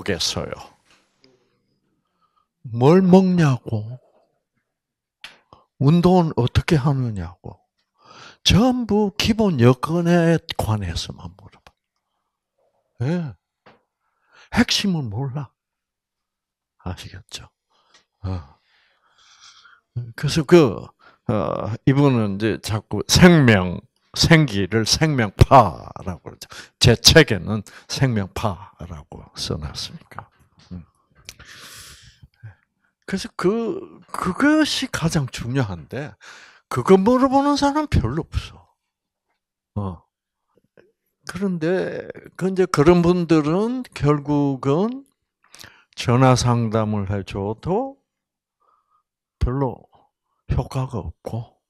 먹겠어요? 뭘 먹냐고. 운동은 어떻게 하느냐고. 전부 기본 여건에 관해서만 물어봐. 예. 핵심은 몰라. 아시겠죠? 어. 그래서 그, 어, 이분은 이제 자꾸 생명, 생기를 생명파라고 그러죠. 제 책에는 생명파라고 써놨으니까. 음. 그래서 그, 그것이 가장 중요한데, 그거 물어보는 사람 별로 없어. 어. 그런데, 그 이제 그런 분들은 결국은 전화 상담을 해줘도 별로 효과가 없고,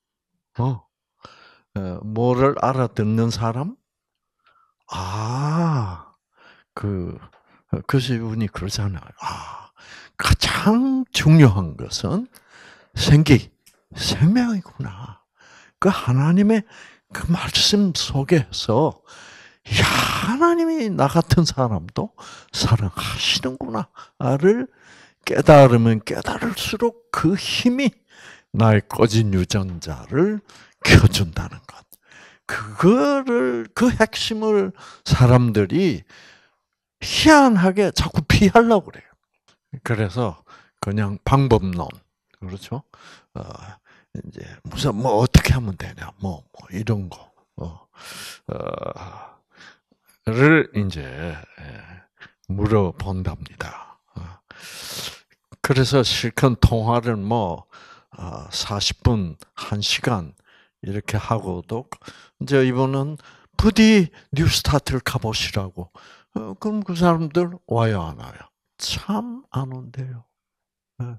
어. 어, 뭐를 알아듣는 사람? 아, 그, 어, 그 시분이 그러잖아요. 아, 가장 중요한 것은 생기, 생명이구나. 그 하나님의 그 말씀 속에서, 야, 하나님이 나 같은 사람도 사랑하시는구나를 깨달으면 깨달을수록 그 힘이 나의 꺼진 유전자를 켜준다는 것. 그거를, 그 핵심을 사람들이 희한하게 자꾸 피하려고 그래요. 그래서 그냥 방법론, 그렇죠? 어, 이제 무슨 뭐 어떻게 하면 되냐, 뭐, 뭐 이런 거, 어, 어 를 이제 예, 물어본답니다. 어. 그래서 실컷 통화를 뭐 40분, 어, 1시간 이렇게 하고도 이제 이분은 부디 뉴스타트를 가보시라고. 어, 그럼 그 사람들 와요 안 와요? 참 안 온대요. 네.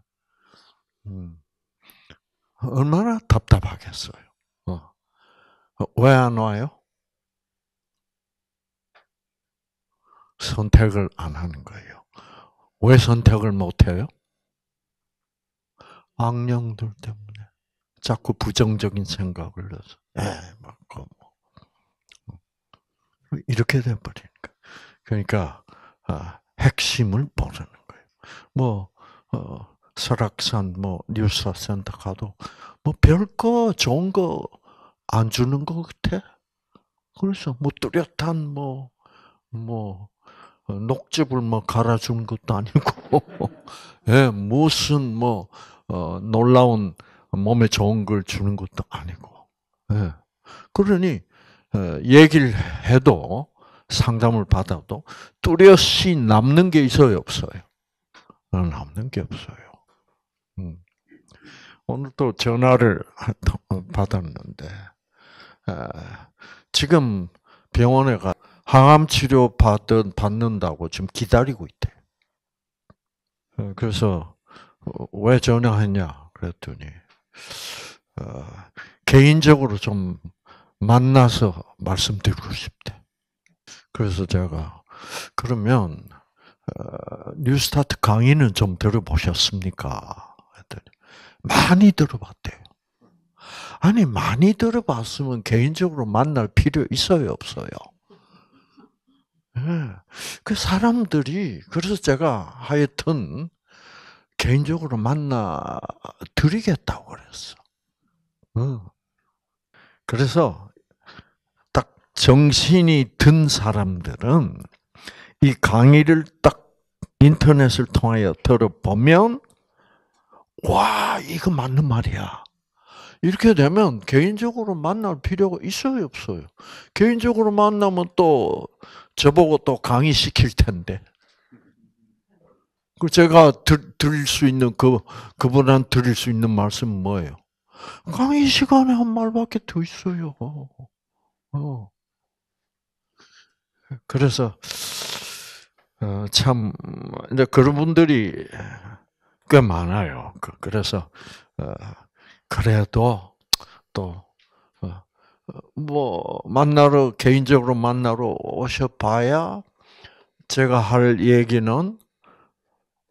음. 얼마나 답답하겠어요. 어. 어, 왜안 와요? 선택을 안 하는 거예요. 왜 선택을 못 해요? 악령들 때문에. 자꾸 부정적인 생각을 해서, 에, 예, 막, 그 뭐. 이렇게 돼버리니까. 그러니까, 아, 핵심을 모르는 거예요. 뭐, 어, 설악산, 뭐, 뉴스센터 가도, 뭐, 별거 좋은 거 안 주는 것 같아. 그래서, 뭐, 뚜렷한, 뭐, 뭐, 어, 녹즙을 뭐 갈아주는 것도 아니고, 예, 무슨 뭐, 어, 놀라운 몸에 좋은 걸 주는 것도 아니고. 예. 그러니 예, 얘기를 해도 상담을 받아도 뚜렷이 남는 게 있어요, 없어요? 어, 남는 게 없어요. 음. 오늘 또 전화를 받았는데 예, 지금 병원에 가 항암 치료 받던 받는다고 지금 기다리고 있대. 예, 그래서 어, 왜 전화했냐 그랬더니 어, 개인적으로 좀 만나서 말씀드리고 싶대. 그래서 제가 그러면 어, 뉴스타트 강의는 좀 들어보셨습니까? 많이 들어봤대요. 아니 많이 들어봤으면 개인적으로 만날 필요 있어요 없어요? 네. 그 사람들이 그래서 제가 하여튼 개인적으로 만나 드리겠다고 그랬어. 어. 그래서 딱 정신이 든 사람들은 이 강의를 딱 인터넷을 통하여 들어보면 와 이거 맞는 말이야. 이렇게 되면 개인적으로 만날 필요가 있어요 없어요. 개인적으로 만나면 또 저보고 또 강의 시킬 텐데. 그 제가 드릴 수 있는 그 그분한 테 드릴 수 있는 말씀은 뭐예요? 강의 시간에 한 말밖에 더 있어요. 어. 그래서 어, 참 이제 그런 분들이 꽤 많아요. 그, 그래서 어, 그래도 또뭐 어, 만나러 개인적으로 만나러 오셔봐야 제가 할 얘기는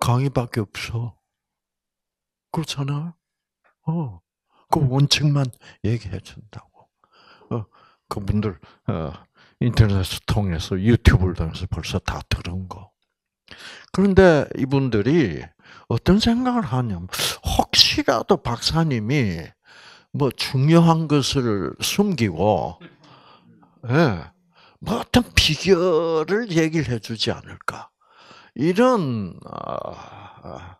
강의밖에 없어. 그렇잖아? 어. 그 원칙만 얘기해 준다고. 어, 그분들, 어, 인터넷을 통해서 유튜브를 통해서 벌써 다 들은 거. 그런데 이분들이 어떤 생각을 하냐면, 혹시라도 박사님이 뭐 중요한 것을 숨기고, 예, 네, 뭐 어떤 비결을 얘기를 해주지 않을까. 이런 아, 아,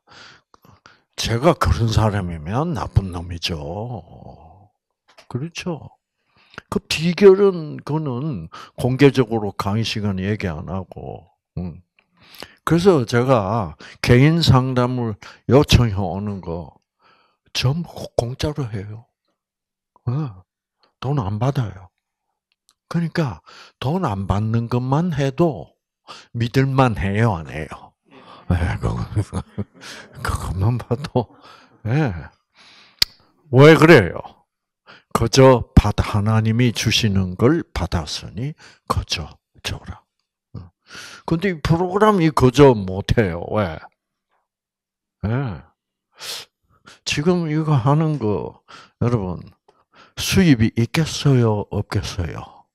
제가 그런 사람이면 나쁜 놈이죠. 그렇죠. 그 비결은 그는 공개적으로 강의 시간 얘기 안 하고. 음. 그래서 제가 개인 상담을 요청해 오는 거 전부 공짜로 해요. 어, 돈안 받아요. 그러니까 돈 안 받는 것만 해도 믿을만 해요, 안 해요? 예, 그거, 그것만 봐도, 예. 왜 그래요? 그저 받, 하나님이 주시는 걸 받았으니, 그저 줘라. 근데 이 프로그램이 그저 못해요. 왜? 예. 지금 이거 하는 거, 여러분, 수입이 있겠어요? 없겠어요?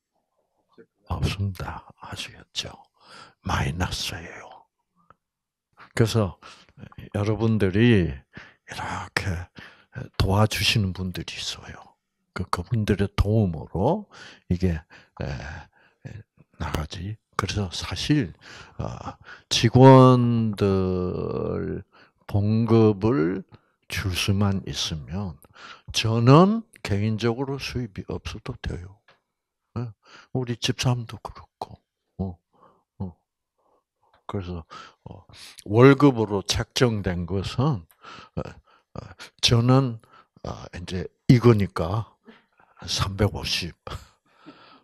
없습니다. 아시겠죠? 마이너스예요. 그래서 여러분들이 이렇게 도와주시는 분들이 있어요. 그, 그분들의 도움으로 이게 나가지. 그래서 사실 어, 직원들 봉급을 줄 수만 있으면 저는 개인적으로 수입이 없어도 돼요. 어, 우리 집사람도 그렇고 그래서 어, 월급으로 책정된 것은 어, 어, 저는 이제 이거니까 350.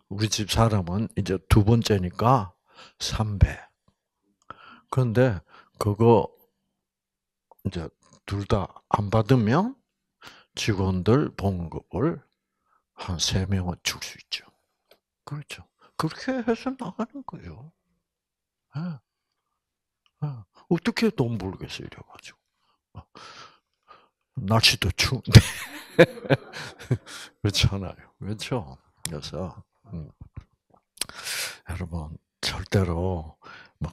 우리 집 사람은 이제 두 번째니까 300. 그런데 그거 이제 둘 다 안 받으면 직원들 봉급을 한 세 명은 줄 수 있죠. 그렇죠. 그렇게 해서 나가는 거예요. 예. 아, 어떻게 돈 벌겠어 이래가지고 아, 날씨도 추운데 그렇잖아요, 그렇죠? 그래서 음. 여러분 절대로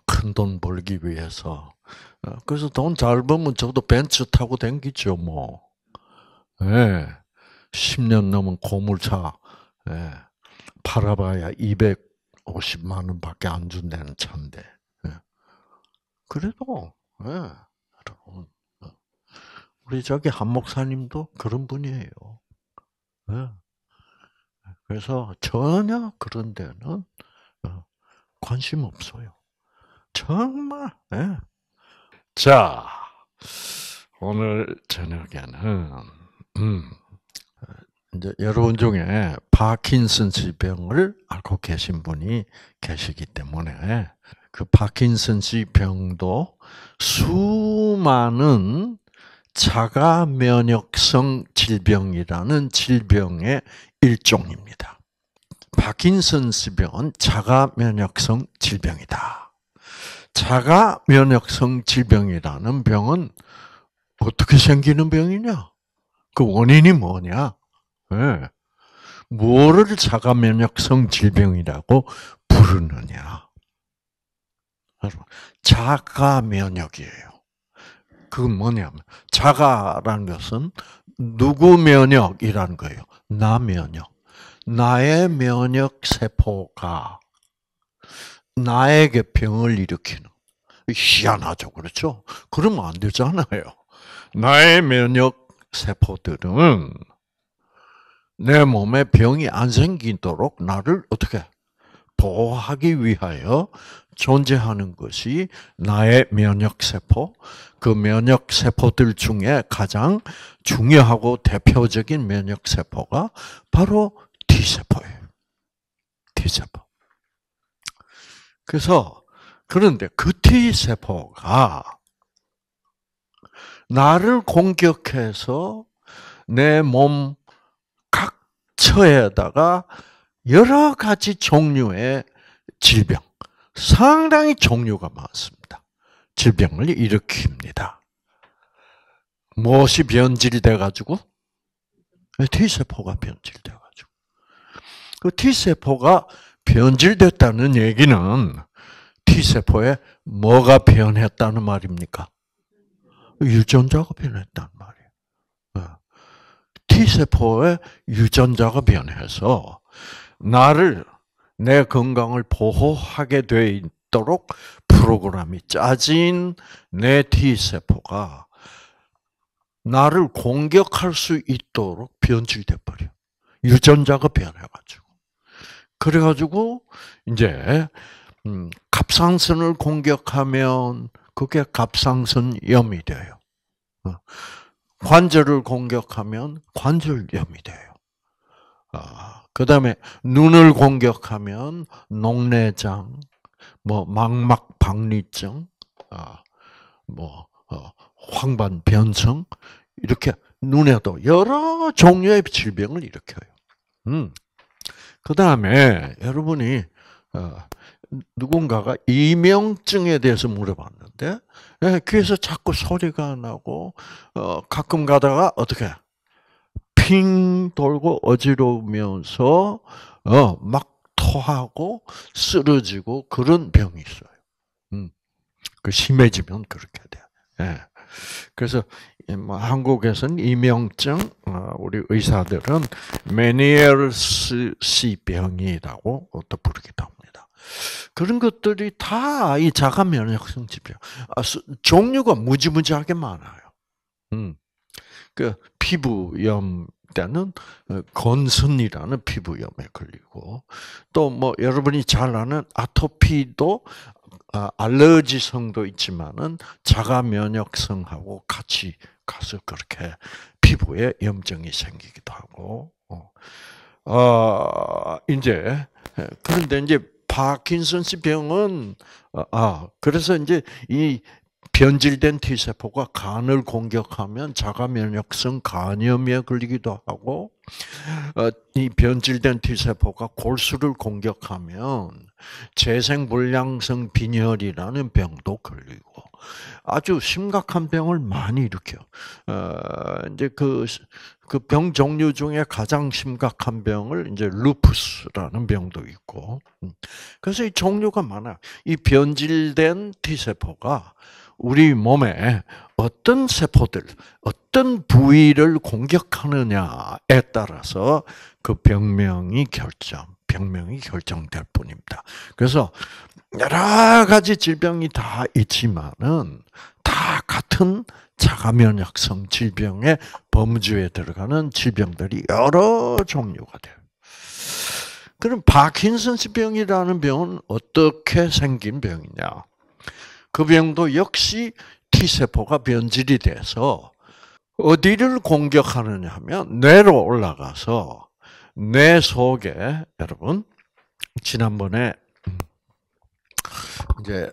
큰돈 벌기 위해서 어, 그래서 돈 잘 벌면 저도 벤츠 타고 댕기죠 뭐. 예. 10년 넘은 고물차 예. 팔아봐야 250만 원밖에 안 준다는 차인데. 그래도 예, 여러분 예. 우리 저기 한 목사님도 그런 분이에요. 예. 그래서 전혀 그런 데는 어, 관심 없어요. 정말. 예. 자 오늘 저녁에는 음, 이제 여러분 중에 파킨슨 질병을 앓고 계신 분이 계시기 때문에 그 파킨슨씨 병도 수많은 자가 면역성 질병이라는 질병의 일종입니다. 파킨슨스 병은 자가 면역성 질병이다. 자가 면역성 질병이라는 병은 어떻게 생기는 병이냐? 그 원인이 뭐냐? 네. 뭐를 자가 면역성 질병이라고 부르느냐? 자가 면역이에요. 그 뭐냐면 자가라는 것은 누구 면역이라는 거예요. 나 면역. 나의 면역 세포가 나에게 병을 일으키는. 희한하죠. 그렇죠? 그러면 안 되잖아요. 나의 면역 세포들은 내 몸에 병이 안 생기도록 나를 어떻게 보호하기 위하여 존재하는 것이 나의 면역세포, 그 면역세포들 중에 가장 중요하고 대표적인 면역세포가 바로 T세포예요. T세포. 그래서, 그런데 그 T세포가 나를 공격해서 내 몸 각 처에다가 여러 가지 종류의 질병, 상당히 종류가 많습니다. 질병을 일으킵니다. 무엇이 변질돼 가지고 네, T세포가 변질돼 가지고 그 T세포가 변질됐다는 얘기는 T세포에 뭐가 변했다는 말입니까? 유전자가 변했다는 말이에요. 네. T세포의 유전자가 변해서 나를 내 건강을 보호하게 돼 있도록 프로그램이 짜진 내 T 세포가 나를 공격할 수 있도록 변질돼 버려. 유전자가 변해가지고. 그래가지고 이제 음, 갑상선을 공격하면 그게 갑상선염이 돼요. 어, 관절을 공격하면 관절염이 돼요. 아, 그 다음에 눈을 공격하면 녹내장, 뭐 망막 박리증, 아, 뭐 어, 황반 변성 이렇게 눈에도 여러 종류의 질병을 일으켜요. 음. 그 다음에 여러분이 어, 누군가가 이명증에 대해서 물어봤는데 예, 귀에서 자꾸 소리가 나고 어, 가끔 가다가 어떻게 핑 돌고 어지러우면서 어, 막 토하고 쓰러지고 그런 병이 있어요. 음. 그 심해지면 그렇게 돼. 예. 그래서 뭐 한국에서는 이명증 어, 우리 의사들은 메니에스 병이라고 또 부르기도 합니다. 그런 것들이 다이 자가 면역성 질병. 아, 종류가 무지무지하게 많아요. 음. 그 피부염 때는 어, 건선이라는 피부염에 걸리고 또 뭐 여러분이 잘 아는 아토피도 아, 알러지성도 있지만은 자가 면역성하고 같이 가서 그렇게 피부에 염증이 생기기도 하고 어 아, 이제 어, 그런데 이제 파킨슨씨 병은 어, 아 그래서 이제 이 변질된 T세포가 간을 공격하면 자가 면역성 간염에 걸리기도 하고, 어, 이 변질된 T세포가 골수를 공격하면 재생불량성 빈혈이라는 병도 걸리고, 아주 심각한 병을 많이 일으켜. 어, 이제 그, 그 병 종류 중에 가장 심각한 병을 이제 루푸스라는 병도 있고. 음, 그래서 이 종류가 많아. 이 변질된 T세포가 우리 몸에 어떤 세포들, 어떤 부위를 공격하느냐에 따라서 그 병명이 결정, 병명이 결정될 뿐입니다. 그래서 여러 가지 질병이 다 있지만은 다 같은 자가면역성 질병의 범주에 들어가는 질병들이 여러 종류가 돼요. 그럼 파킨슨스 병이라는 병은 어떻게 생긴 병이냐? 그 병도 역시 T세포가 변질이 돼서 어디를 공격하느냐 하면 뇌로 올라가서 뇌 속에 여러분 지난번에 이제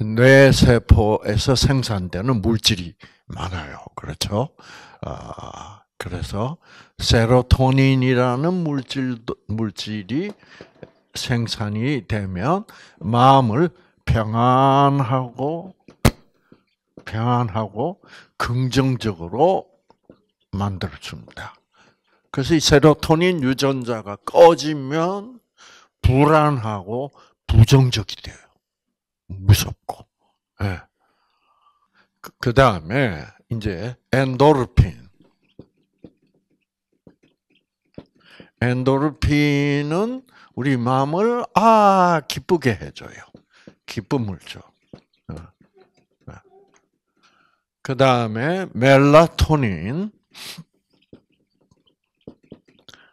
뇌세포에서 생산되는 물질이 많아요. 그렇죠? 아, 그래서 세로토닌이라는 물질 도 물질이 생산이 되면 마음을 평안하고 평안하고 긍정적으로 만들어 줍니다. 그래서 이 세로토닌 유전자가 꺼지면 불안하고 부정적이 돼요. 무섭고. 네. 그 다음에 이제 엔도르핀. 엔도르핀은 우리 마음을 아 기쁘게 해줘요. 기쁨을 줘. 어. 어. 그 다음에 멜라토닌.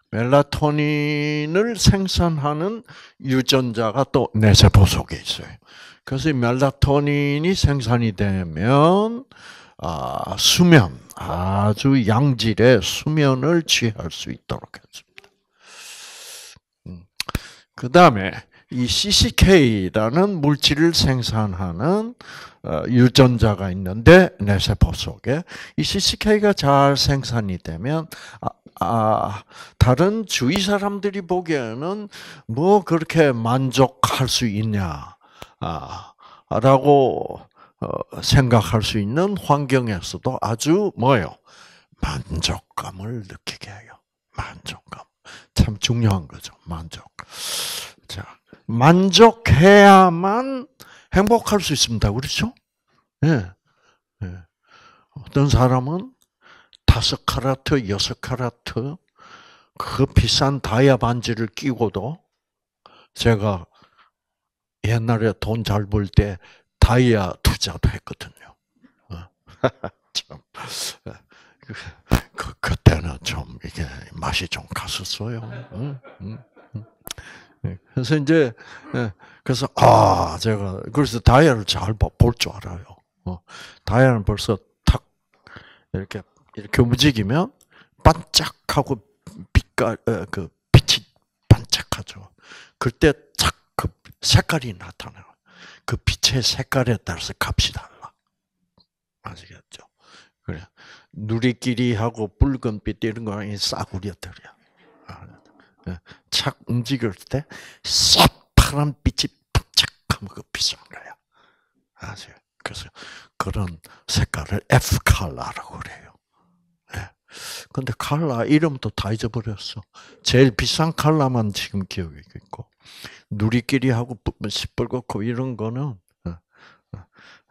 멜라토닌을 생산하는 유전자가 또 내세포 속에 있어요. 그래서 멜라토닌이 생산이 되면 아, 수면, 아주 양질의 수면을 취할 수 있도록 했습니다. 음. 그 다음에 이 CCK라는 물질을 생산하는 어, 유전자가 있는데 내 세포 속에 이 CCK가 잘 생산이 되면 아, 아 다른 주위 사람들이 보기에는 뭐 그렇게 만족할 수 있냐 아라고 어, 생각할 수 있는 환경에서도 아주 뭐요 만족감을 느끼게 해요. 만족감 참 중요한 거죠. 만족. 자, 만족해야만 행복할 수 있습니다. 그렇죠? 예. 예. 어떤 사람은 다섯 카라트, 여섯 카라트, 그 비싼 다이아 반지를 끼고도 제가 옛날에 돈 잘 벌 때 다이아 투자도 했거든요. 어. 참. 예. 그, 그, 그때는 좀 이게 맛이 좀 갔었어요. 응? 응? 예. 그래서 이제 예. 그래서 아 제가 그래서 다이아를 잘 볼 줄 알아요. 어. 다이아는 벌써 탁 이렇게 이렇게 움직이면 반짝하고 빛깔 어, 그 빛이 반짝하죠. 그때 착그 색깔이 나타나요. 그 빛의 색깔에 따라서 값이 달라. 아시겠죠? 그래 누리끼리하고 붉은빛 이런 거랑 싸구려들이야. 착 예, 움직일 때 새파란 빛이 반짝하면 그 비싼 거야. 아세요? 그래서 그런 색깔을 F 칼라라고 그래요. 예. 근데 칼라 이름도 다 잊어버렸어. 제일 비싼 칼라만 지금 기억이 있고 누리끼리하고 뭐 시뻘겋고 이런 거는 예,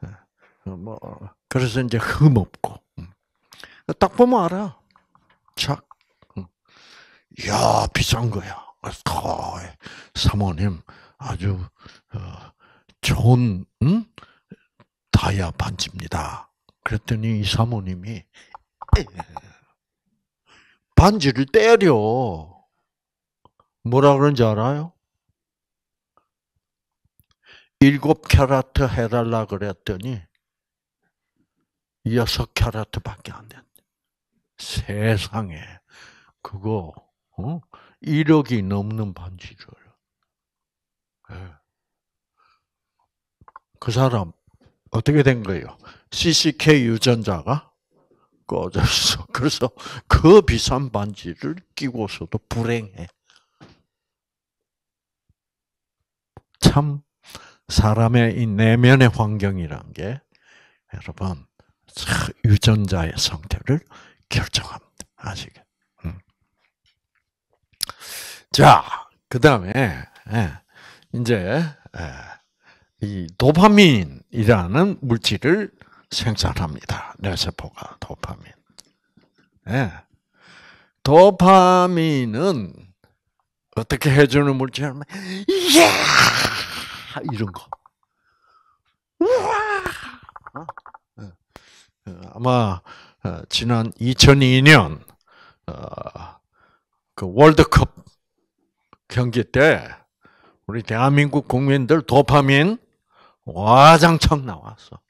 예, 뭐 그래서 이제 흠 없고 음. 딱 보면 알아. 착야 비싼 거야. 사모님 아주 어, 좋은 응? 다이아 반지입니다. 그랬더니 이 사모님이 반지를 때려. 뭐라 그런지 알아요? 일곱 캐라트 해달라 그랬더니 여섯 캐라트밖에 안된 세상에 그거 어? 1억이 넘는 반지를. 예. 그 사람 어떻게 된 거예요? CCK 유전자가 꺼졌어. 그래서 그 비싼 반지를 끼고서도 불행해. 참 사람의 이 내면의 환경이란 게 여러분 유전자의 상태를 결정합니다. 아시겠 자, 그 다음에, 예, 이제, 예, 이 도파민이라는 물질을 생산합니다. 뇌세포가 도파민. 예. 도파민은 어떻게 해주는 물질이냐면, 이야! 이런 거. 우와! 어? 예. 어, 아마, 어, 지난 2002년, 그 월드컵 경기 때 우리 대한민국 국민들 도파민 와장창 나왔어.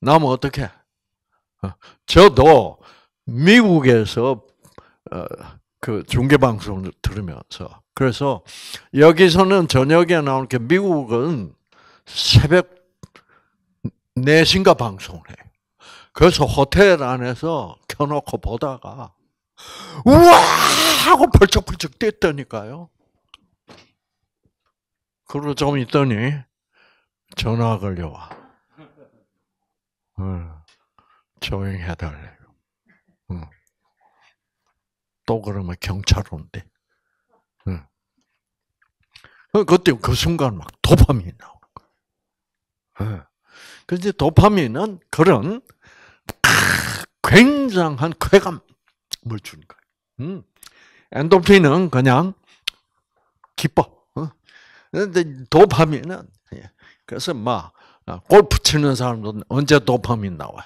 나면 뭐 어떻게? 어, 저도 미국에서 어, 그 중계 방송을 들으면서 그래서 여기서는 저녁에 나오는 게 미국은 새벽 4시인가 방송을 해 그래서 호텔 안에서 켜놓고 보다가 우와 하고 펄쩍펄쩍 뛰었다니까요. 그러고 좀 있더니 전화 걸려와. 조용히 해달래요. 또 그러면 경찰 온대. 어. 그때 그 순간 막 도파민이 나오는 거예요. 그런데 도파민은 그런 굉장한 쾌감을 주는 거예요. 엔도핀은 그냥 기뻐. 그런데 도파민은 예. 그래서 막 아, 골프 치는 사람들 언제 도파민 나와요?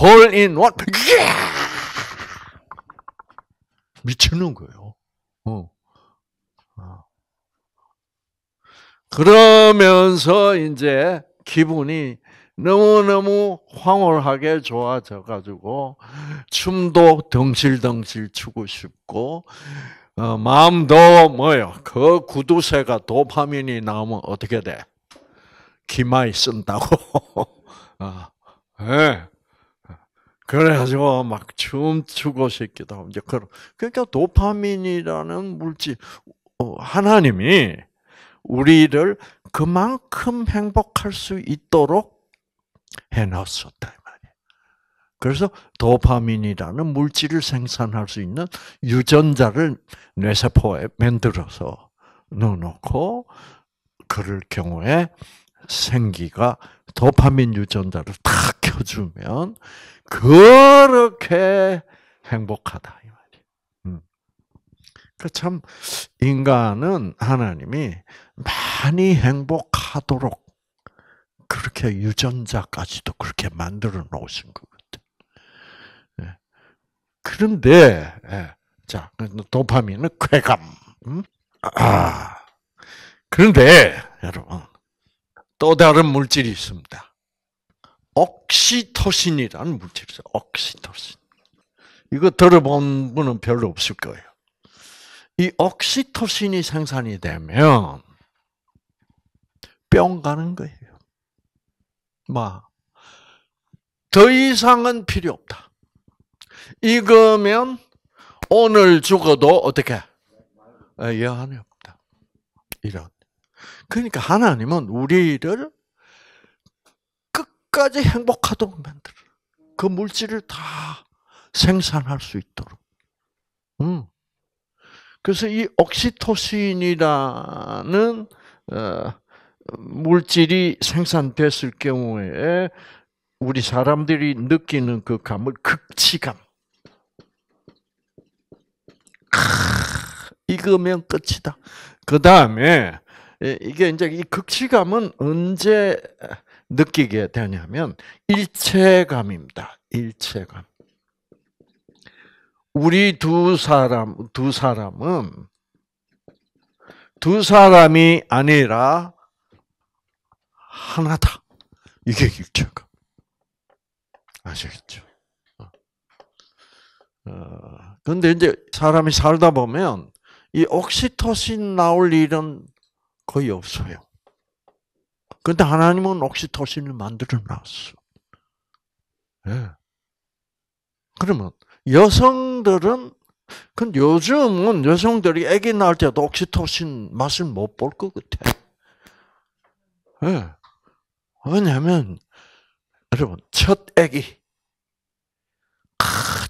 홀인 원 미치는 거예요. 어. 아. 그러면서 이제 기분이 너무너무 황홀하게 좋아져가지고 춤도 덩실덩실 추고 싶고 어, 마음도 뭐요? 그 구두쇠가 도파민이 나오면 어떻게 돼? 기마이 쓴다고. 어, 네. 그래가지고 막 춤추고 싶기도 하고 이제 그런 그러니까 도파민이라는 물질 어, 하나님이 우리를 그만큼 행복할 수 있도록 해놨었다. 그래서 도파민이라는 물질을 생산할 수 있는 유전자를 뇌세포에 만들어서 넣어놓고 그럴 경우에 생기가 도파민 유전자를 탁 켜주면 그렇게 행복하다 이말이 음. 그참 인간은 하나님이 많이 행복하도록 그렇게 유전자까지도 그렇게 만들어 놓으신 거거요 그런데, 예. 자, 그 도파민은 쾌감. 음? 아, 그런데, 여러분, 또 다른 물질이 있습니다. 옥시토신이라는 물질이 있어요. 옥시토신. 이거 들어본 분은 별로 없을 거예요. 이 옥시토신이 생산이 되면 뿅 가는 거예요. 막, 더 이상은 필요 없다. 익으면 오늘 죽어도 어떻게? 여한이 아, 없다. 이런. 그러니까 하나님은 우리를 끝까지 행복하도록 만들어. 그 물질을 다 생산할 수 있도록. 음. 그래서 이 옥시토신이라는 어, 물질이 생산됐을 경우에 우리 사람들이 느끼는 그 감을 극치감. 익으면 끝이다. 그 다음에 예, 이게 이제 이 극치감은 언제 느끼게 되냐면 일체감입니다. 일체감. 우리 두 사람 두 사람은 두 사람이 아니라 하나다. 이게 일체감. 아시겠죠? 어. 어. 근데 이제 사람이 살다 보면 이 옥시토신 나올 일은 거의 없어요. 근데 하나님은 옥시토신을 만들어 놨어. 예. 그러면 여성들은 근데 요즘은 여성들이 아기 낳을 때도 옥시토신 맛을 못 볼 것 같아. 예. 왜냐면 여러분 첫 아기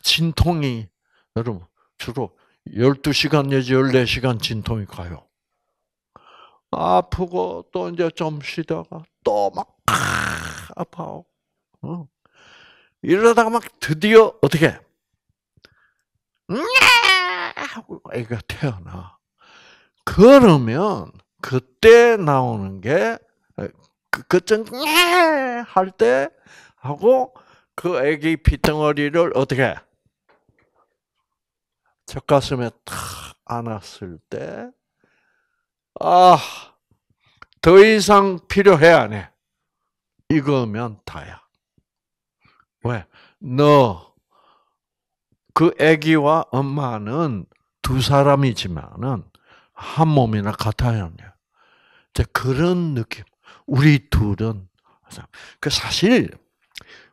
진통이 여러분, 주로 12시간 내지 14시간 진통이 가요. 아프고 또 이제 좀 쉬다가 또 막 아파요. 어. 이러다가 막 드디어 어떻게 하고 애가 태어나. 그러면 그때 나오는 게 그, 그쯤 할때 하고 그 애기 피덩어리를 어떻게 젖가슴에 탁 안았을 때, 아, 더 이상 필요해 안 해. 이거면 다야. 왜? 너, 그 아기와 엄마는 두 사람이지만은 한 몸이나 같아요. 이제 그런 느낌. 우리 둘은. 그 사실,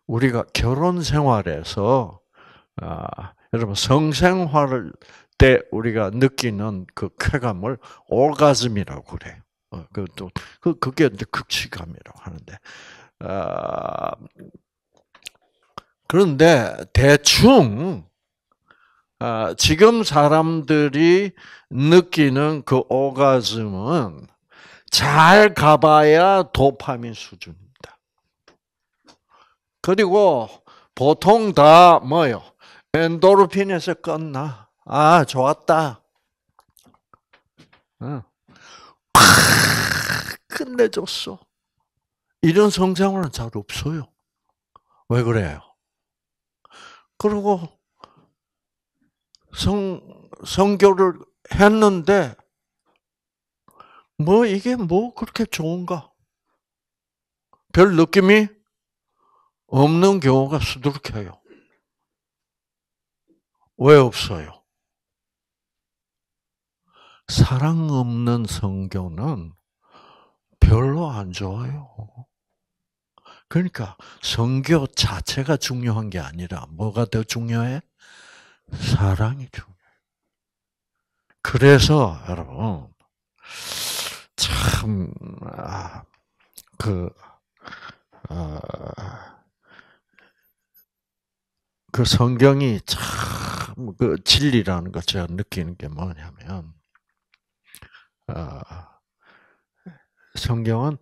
우리가 결혼 생활에서 아, 여러분 성생활 때 우리가 느끼는 그 쾌감을 오가즘이라고 그래. 어, 그또 그, 그게 이제 극치감이라고 하는데. 아, 그런데 대충 아, 지금 사람들이 느끼는 그 오가즘은 잘 가봐야 도파민 수준입니다. 그리고 보통 다 뭐요? 엔도르핀에서 끝나. 아, 좋았다. 응. 아, 끝내줬어. 이런 성장은 잘 없어요. 왜 그래요? 그리고 성 성교를 했는데 뭐 이게 뭐 그렇게 좋은가? 별 느낌이 없는 경우가 수두룩해요. 왜 없어요? 사랑 없는 성교는 별로 안 좋아요. 그러니까 성교 자체가 중요한 게 아니라 뭐가 더 중요해? 사랑이 중요해. 그래서 여러분 참 그 아, 어, 아, 그 성경이 참 그 진리라는 것 제가 느끼는 게 뭐냐면 어, 성경은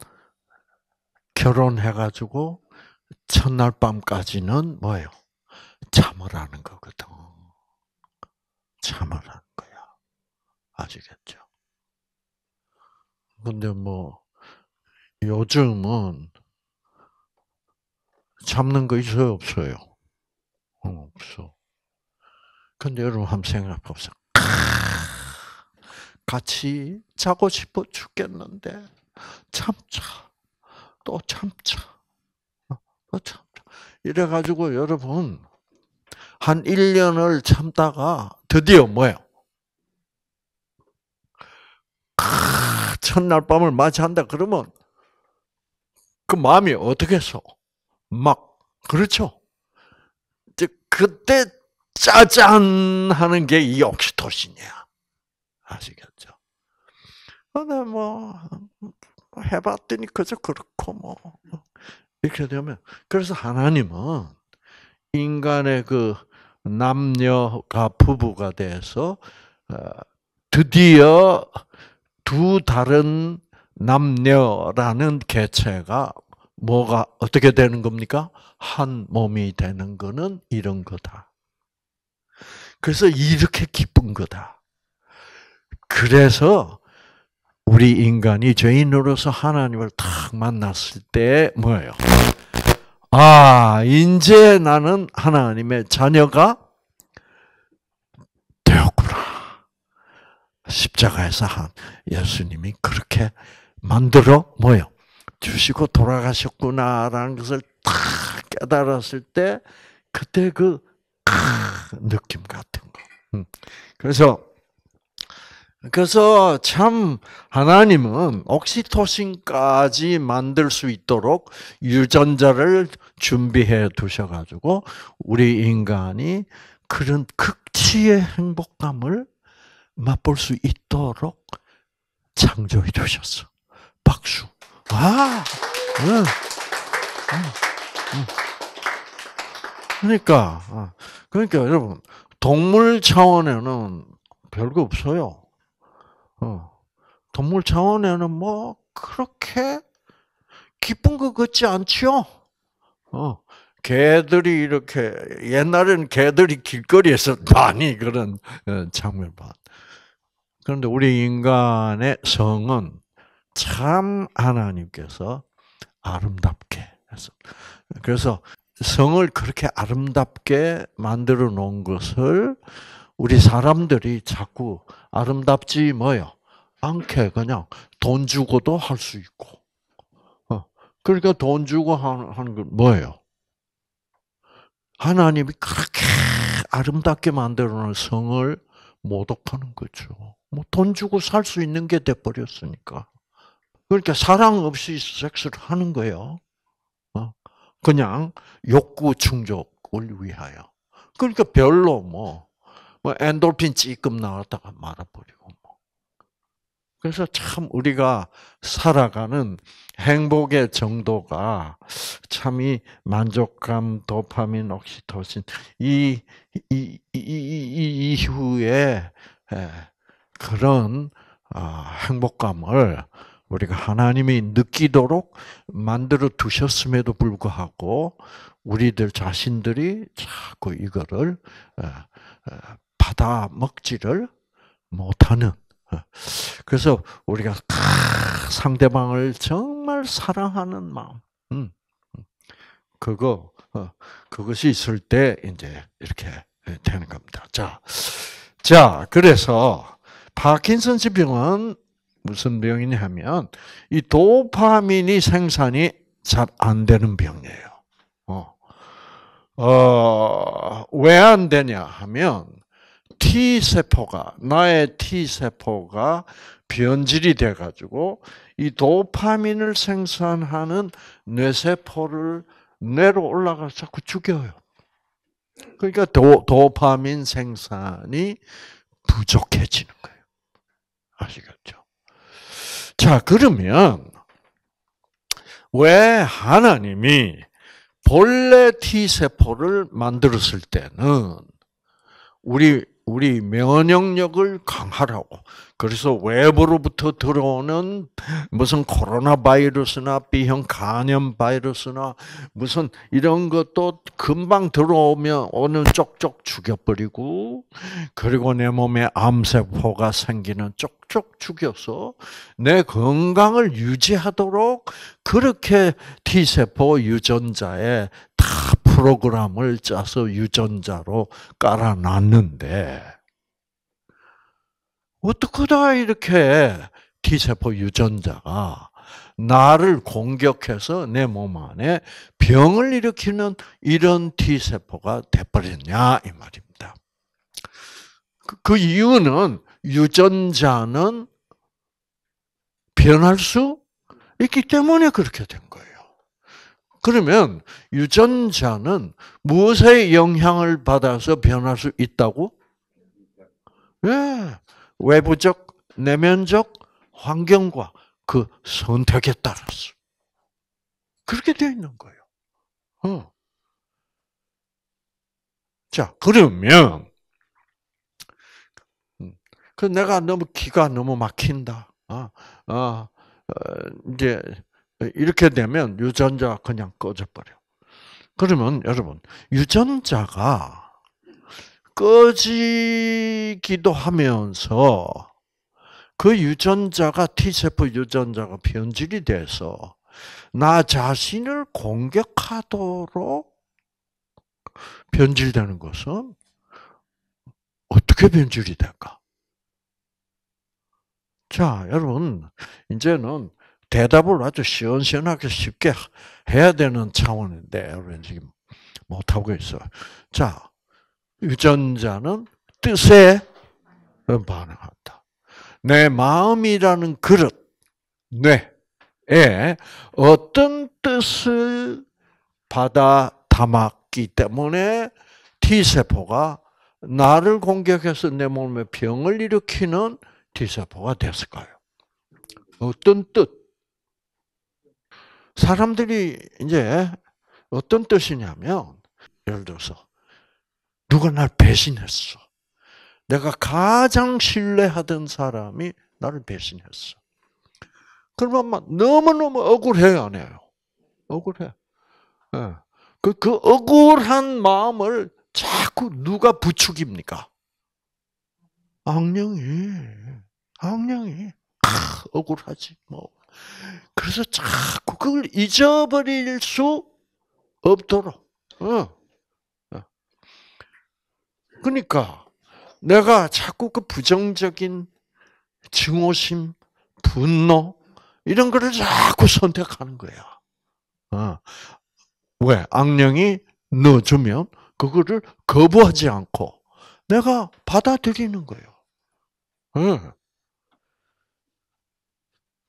결혼해가지고 첫날 밤까지는 뭐예요? 참으라는 거거든. 참으라는 거야. 아시겠죠? 근데 뭐, 요즘은 참는 거 있어요, 없어요? 없어. 근데 여러분 한번 생각해 보세요. 같이 자고 싶어 죽겠는데 참자 또 참자 어, 또 참자 이래 가지고 여러분 한 1년을 참다가 드디어 뭐예요? 첫날 밤을 맞이한다 그러면 그 마음이 어떻게 해서 막 그렇죠? 그때 짜잔 하는 게이 옥시토신이야. 아시겠죠? 근데 뭐 해봤더니 그저 그렇고 뭐 이렇게 되면 그래서 하나님은 인간의 그 남녀가 부부가 돼서 어, 드디어 두 다른 남녀라는 개체가 뭐가 어떻게 되는 겁니까? 한 몸이 되는 거는 이런 거다. 그래서 이렇게 기쁜 거다. 그래서 우리 인간이 죄인으로서 하나님을 탁 만났을 때 뭐예요? 아, 이제 나는 하나님의 자녀가 되었구나. 십자가에서 한 예수님이 그렇게 만들어 뭐요? 주시고 돌아가셨구나라는 것을 딱 깨달았을 때 그때 그 느낌 같은 거. 음. 그래서 그래서 참 하나님은 옥시토신까지 만들 수 있도록 유전자를 준비해 두셔가지고 우리 인간이 그런 극치의 행복감을 맛볼 수 있도록 창조해 두셨어. 박수. 와. 아, 응. 그러니까 어. 그러니까 여러분 동물 차원에는 별거 없어요. 어. 동물 차원에는 뭐 그렇게 기쁜 것 같지 않죠? 어. 개들이 이렇게 옛날에는 개들이 길거리에서 많이 그런 어, 장면만. 그런데 우리 인간의 성은 참 하나님께서 아름답게 했습니다. 그래서 성을 그렇게 아름답게 만들어 놓은 것을 우리 사람들이 자꾸 아름답지 뭐요 않게 그냥 돈 주고도 할 수 있고. 어, 그러니까 돈 주고 하는 건 뭐예요? 하나님이 그렇게 아름답게 만들어 놓은 성을 모독하는 거죠. 뭐 돈 주고 살 수 있는 게 돼버렸으니까. 그러니까 사랑 없이 섹스를 하는 거예요. 어? 그냥 욕구 충족을 위하여. 그러니까 별로 뭐, 뭐 엔돌핀 찌끔 나왔다가 말아버리고 뭐. 그래서 참 우리가 살아가는 행복의 정도가 참이 만족감, 도파민, 옥시토신 이, 이, 이, 이, 이후에 그런 아, 행복감을 우리가 하나님이 느끼도록 만들어 두셨음에도 불구하고 우리들 자신들이 자꾸 이거를 어, 어, 받아 먹지를 못하는. 어. 그래서 우리가 상대방을 정말 사랑하는 마음, 음, 음, 그거 그것이 있을 때 이제 이렇게 되는 겁니다. 자, 자 그래서 파킨슨스 병은 무슨 병이냐 하면 이 도파민이 생산이 잘 안 되는 병이에요. 어. 어왜 안 되냐 하면 T 세포가 나의 T 세포가 변질이 돼 가지고 이 도파민을 생산하는 뇌세포를 뇌로 올라가 자꾸 죽여요. 그러니까 도, 도파민 생산이 부족해지는 거예요. 아시겠죠? 자, 그러면 왜 하나님이 본래 T세포를 만들었을 때는 우리 우리 면역력을 강하라고 그래서 외부로부터 들어오는 무슨 코로나 바이러스나 B형 간염 바이러스나 무슨 이런 것도 금방 들어오면 오는 쪽쪽 죽여버리고 그리고 내 몸에 암세포가 생기는 쪽쪽 죽여서 내 건강을 유지하도록 그렇게 T세포 유전자에 다 프로그램을 짜서 유전자로 깔아놨는데 어떻게다 이렇게 T세포 유전자가 나를 공격해서 내 몸 안에 병을 일으키는 이런 T세포가 돼버렸냐, 이 말입니다. 그, 그 이유는 유전자는 변할 수 있기 때문에 그렇게 된 거예요. 그러면 유전자는 무엇의 영향을 받아서 변할 수 있다고? 예. 외부적, 내면적, 환경과 그 선택에 따라서. 그렇게 되어 있는 거예요. 어. 자, 그러면, 그 내가 너무 기가 너무 막힌다. 아, 아, 이제, 이렇게 되면 유전자 그냥 꺼져버려. 그러면 여러분, 유전자가 꺼지기도 하면서 그 유전자가 T세포 유전자가 변질이 돼서 나 자신을 공격하도록 변질되는 것은 어떻게 변질이 될까? 자, 여러분, 이제는 대답을 아주 시원시원하게 쉽게 해야 되는 차원인데, 여러분 지금 못하고 있어요. 자, 유전자는 뜻에 반응한다. 내 마음이라는 그릇, 뇌에 어떤 뜻을 받아 담았기 때문에 T세포가 나를 공격해서 내 몸에 병을 일으키는 T세포가 됐을까요? 어떤 뜻? 사람들이 이제 어떤 뜻이냐면, 예를 들어서, 누가 날 배신했어. 내가 가장 신뢰하던 사람이 나를 배신했어. 그러면 막 너무너무 억울해, 안 해요? 억울해. 예. 그, 그 억울한 마음을 자꾸 누가 부추깁니까? 악령이, 악령이, 아, 억울하지, 뭐. 그래서 자꾸 그걸 잊어버릴 수 없도록, 어. 그러니까 내가 자꾸 그 부정적인 증오심, 분노 이런 거를 자꾸 선택하는 거야. 어. 왜? 악령이 넣어주면 그거를 거부하지 않고 내가 받아들이는 거예요. 어.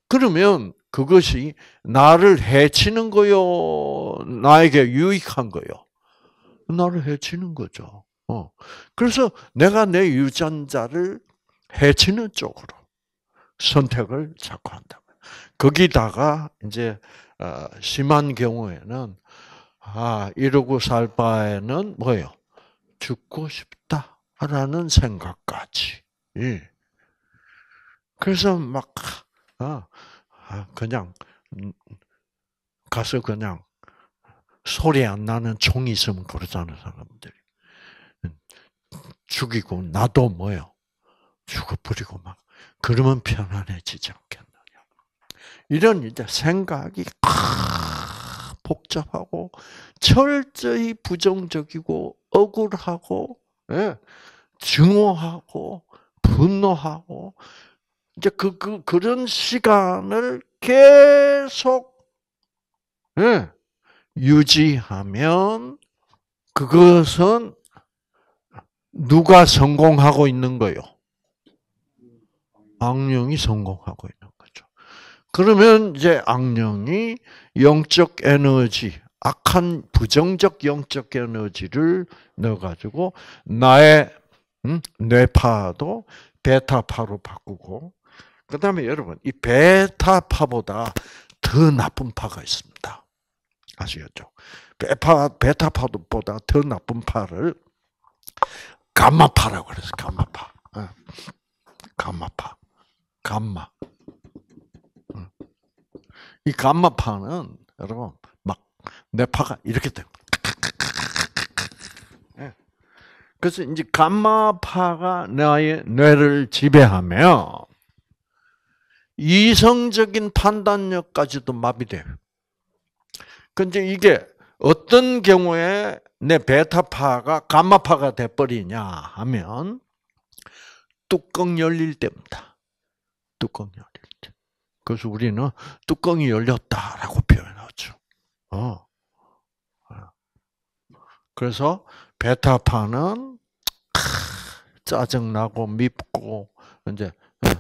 그러면 그것이 나를 해치는 거요? 나에게 유익한 거요? 나를 해치는 거죠. 어. 그래서 내가 내 유전자를 해치는 쪽으로 선택을 자꾸 한다. 거기다가 이제 어, 심한 경우에는 아 이러고 살 바에는 뭐예요? 죽고 싶다라는 생각까지. 예. 그래서 막 어, 아, 그냥 음, 가서 그냥 소리 안 나는 총 있으면 그러자는 사람들이 죽이고 나도 뭐요? 죽어버리고 막 그러면 편안해지지 않겠느냐. 이런 이제 생각이 아, 복잡하고 철저히 부정적이고 억울하고 예, 증오하고 분노하고 이제 그, 그 그런 시간을 계속 예, 유지하면 그것은 누가 성공하고 있는 거요? 악령이 성공하고 있는 거죠. 그러면 이제 악령이 영적 에너지, 악한 부정적 영적 에너지를 넣어가지고 나의 음? 뇌파도 베타파로 바꾸고 그 다음에 여러분 이 베타파보다 더 나쁜 파가 있습니다. 아시겠죠? 베타파보다 더 나쁜 파를 감마파라고 그래서 감마파. 감마파. 감마. 이 감마파는 여러분 막내 파가 이렇게 돼 예. 그래서 이제 감마파가 나의 뇌를 지배하며 이성적인 판단력까지도 마비돼요. 근데 이게 어떤 경우에 내 베타파가 감마파가 돼버리냐 하면 뚜껑 열릴 때입니다. 뚜껑 열릴 때. 그래서 우리는 뚜껑이 열렸다라고 표현하죠. 어. 어. 그래서 베타파는 짜증 나고 밉고 이제 어,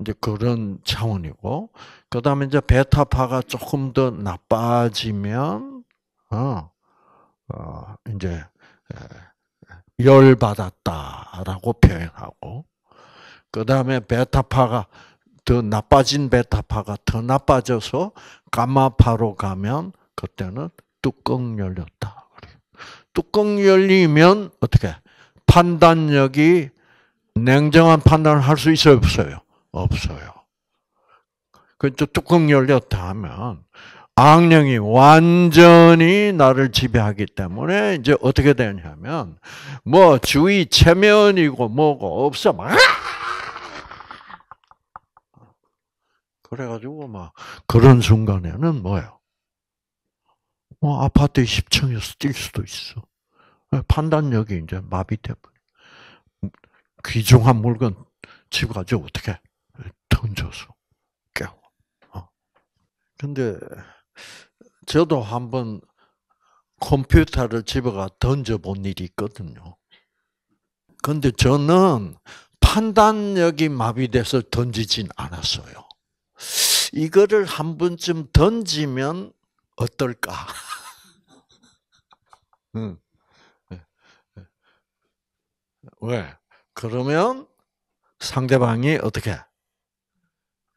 이제 그런 차원이고 그다음에 이제 베타파가 조금 더 나빠지면 어 어, 이제 열 받았다라고 표현하고 그 다음에 베타파가 더 나빠진 베타파가 더 나빠져서 가마파로 가면 그때는 뚜껑 열렸다. 뚜껑 열리면 어떻게 판단력이 냉정한 판단을 할 수 있어요, 없어요? 없어요. 그래서 그러니까 뚜껑 열렸다 하면 악령이 완전히 나를 지배하기 때문에 이제 어떻게 되냐면 뭐 주위 체면이고 뭐고 없어 막 아! 그래가지고 막 그런 순간에는 뭐요? 뭐 아파트 10층에서 뛸 수도 있어. 판단력이 이제 마비돼버 귀중한 물건 집 가져 어떻게 던져서 깨워. 어. 근데 저도 한번 컴퓨터를 집어가 던져본 일이 있거든요. 근데 저는 판단력이 마비돼서 던지진 않았어요. 이거를 한 번쯤 던지면 어떨까? 응. 예, 예. 왜? 그러면 상대방이 어떻게?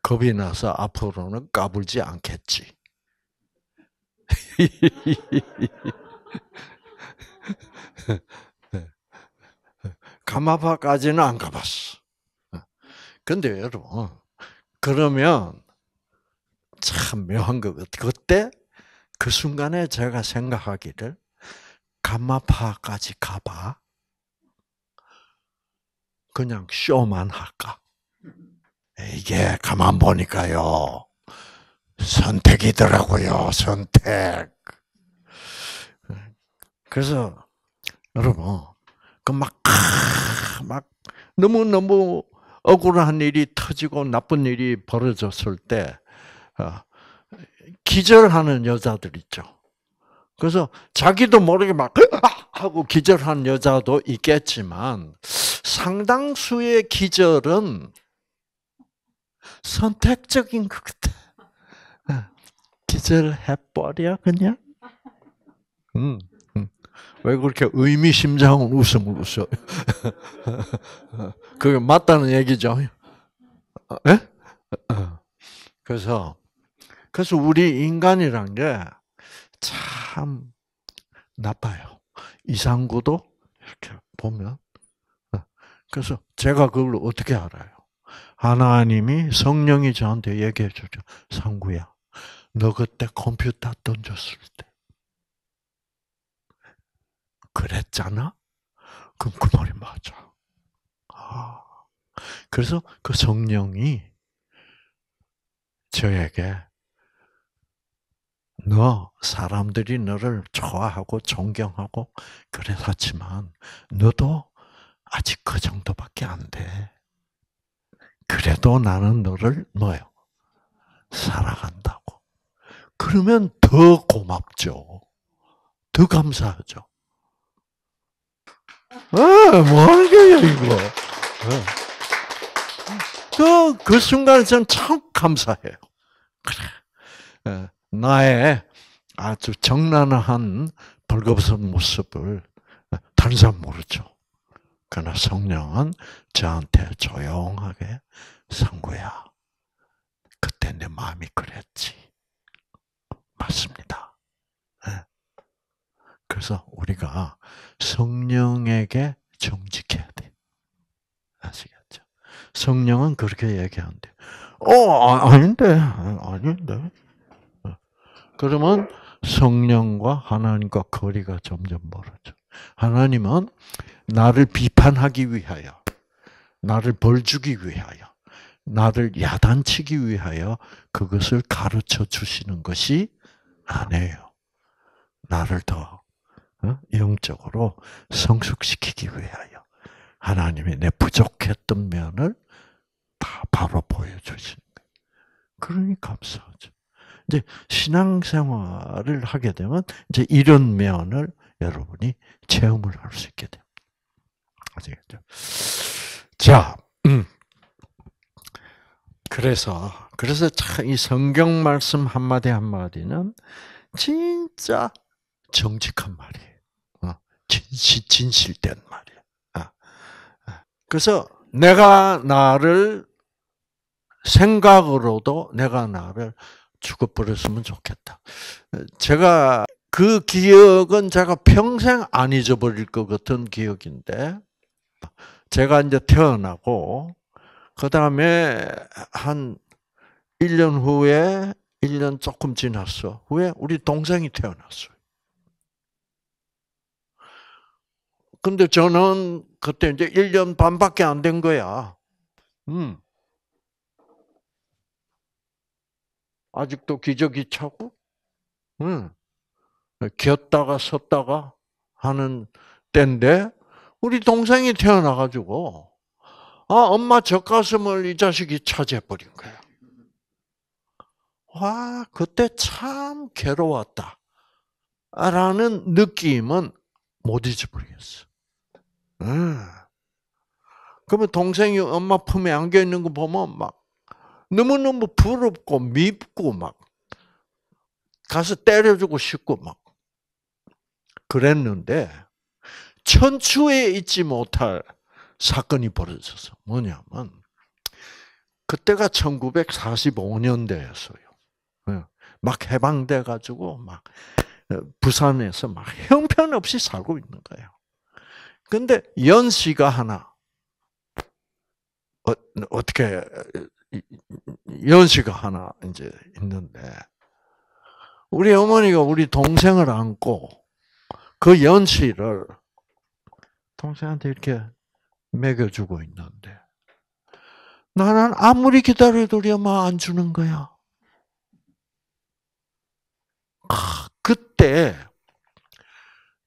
겁이 나서 앞으로는 까불지 않겠지. 가마바까지는 안 가봤어. 근데 여러분, 그러면 참 묘한 것 같아요. 그때 그 순간에 제가 생각하기를 가마파까지 가봐. 그냥 쇼만 할까? 이게 가만 보니까요. 선택이더라고요. 선택. 그래서 여러분 그 막 막 너무 너무 억울한 일이 터지고 나쁜 일이 벌어졌을 때 어, 기절하는 여자들 있죠. 그래서 자기도 모르게 막 하고 기절한 여자도 있겠지만 상당수의 기절은 선택적인 것 기절해버려 그냥? 음, 음. 왜 그렇게 의미심장한 웃음을 웃어 그게 맞다는 얘기죠. 예? 그래서 그래서 우리 인간이란 게 참 나빠요. 이상구도 이렇게 보면 그래서 제가 그걸 어떻게 알아요? 하나님이 성령이 저한테 얘기해 주죠. 상구야. 너 그때 컴퓨터 던졌을 때. 그랬잖아? 그럼 그 말이 맞아. 아. 그래서 그 성령이 저에게 너 사람들이 너를 좋아하고 존경하고 그랬었지만 너도 아직 그 정도밖에 안 돼. 그래도 나는 너를 뭐요? 사랑한다. 그러면 더 고맙죠. 더 감사하죠. 아, 뭐 하는 거야, 이거. 또, 어. 그 순간에 저는 참 감사해요. 그래. 어, 나의 아주 정난한 벌거벗은 모습을 다른 사람 모르죠. 그러나 성령은 저한테 조용하게, 상구야. 그때 내 마음이 그랬지. 맞습니다. 예. 그래서 우리가 성령에게 정직해야 돼. 아시겠죠? 성령은 그렇게 얘기하는 어, 아, 아닌데, 아닌데. 예. 그러면 성령과 하나님과 거리가 점점 멀어져. 하나님은 나를 비판하기 위하여, 나를 벌주기 위하여, 나를 야단치기 위하여 그것을 가르쳐 주시는 것이 안 해요. 나를 더 어? 영적으로 성숙시키기 위하여 하나님이 내 부족했던 면을 다 바로 보여주시는 거예요. 그러니 감사하죠. 이제 신앙생활을 하게 되면 이제 이런 면을 여러분이 체험을 할 수 있게 됩니다. 아시겠죠? 자, 음. 그래서 그래서 참 이 성경 말씀 한 마디 한 마디는 진짜 정직한 말이에요. 어, 진실 진실된 말이에요. 아, 아. 그래서 내가 나를 생각으로도 내가 나를 죽어버렸으면 좋겠다. 제가 그 기억은 제가 평생 안 잊어버릴 것 같은 기억인데, 제가 이제 태어나고, 그 다음에 한 1년 후에 1년 조금 지났어. 후에 우리 동생이 태어났어요. 근데 저는 그때 이제 1년 반밖에 안 된 거야. 음. 아직도 기저귀 차고, 응. 음. 기다가 섰다가 하는 때인데, 우리 동생이 태어나가지고, 아, 엄마 젖가슴을 이 자식이 차지해버린 거야. 와, 그때 참 괴로웠다. 라는 느낌은 못 잊어버리겠어. 음. 그러면 동생이 엄마 품에 안겨 있는 거 보면 막 너무너무 부럽고 밉고 막 가서 때려주고 싶고 막 그랬는데 천추에 있지 못할 사건이 벌어졌어. 뭐냐면 그때가 1945년대였어요. 예. 막 해방돼 가지고 막 어, 부산에서 막 형편없이 살고 있는 거예요. 근데 연 씨가 하나 어, 어떻게 연 씨가 하나 이제 있는데 우리 어머니가 우리 동생을 안고 그연 씨를 동생한테 이렇게 먹여주고 있는데 나는 아무리 기다려도려마 안 주는 거야. 아, 그때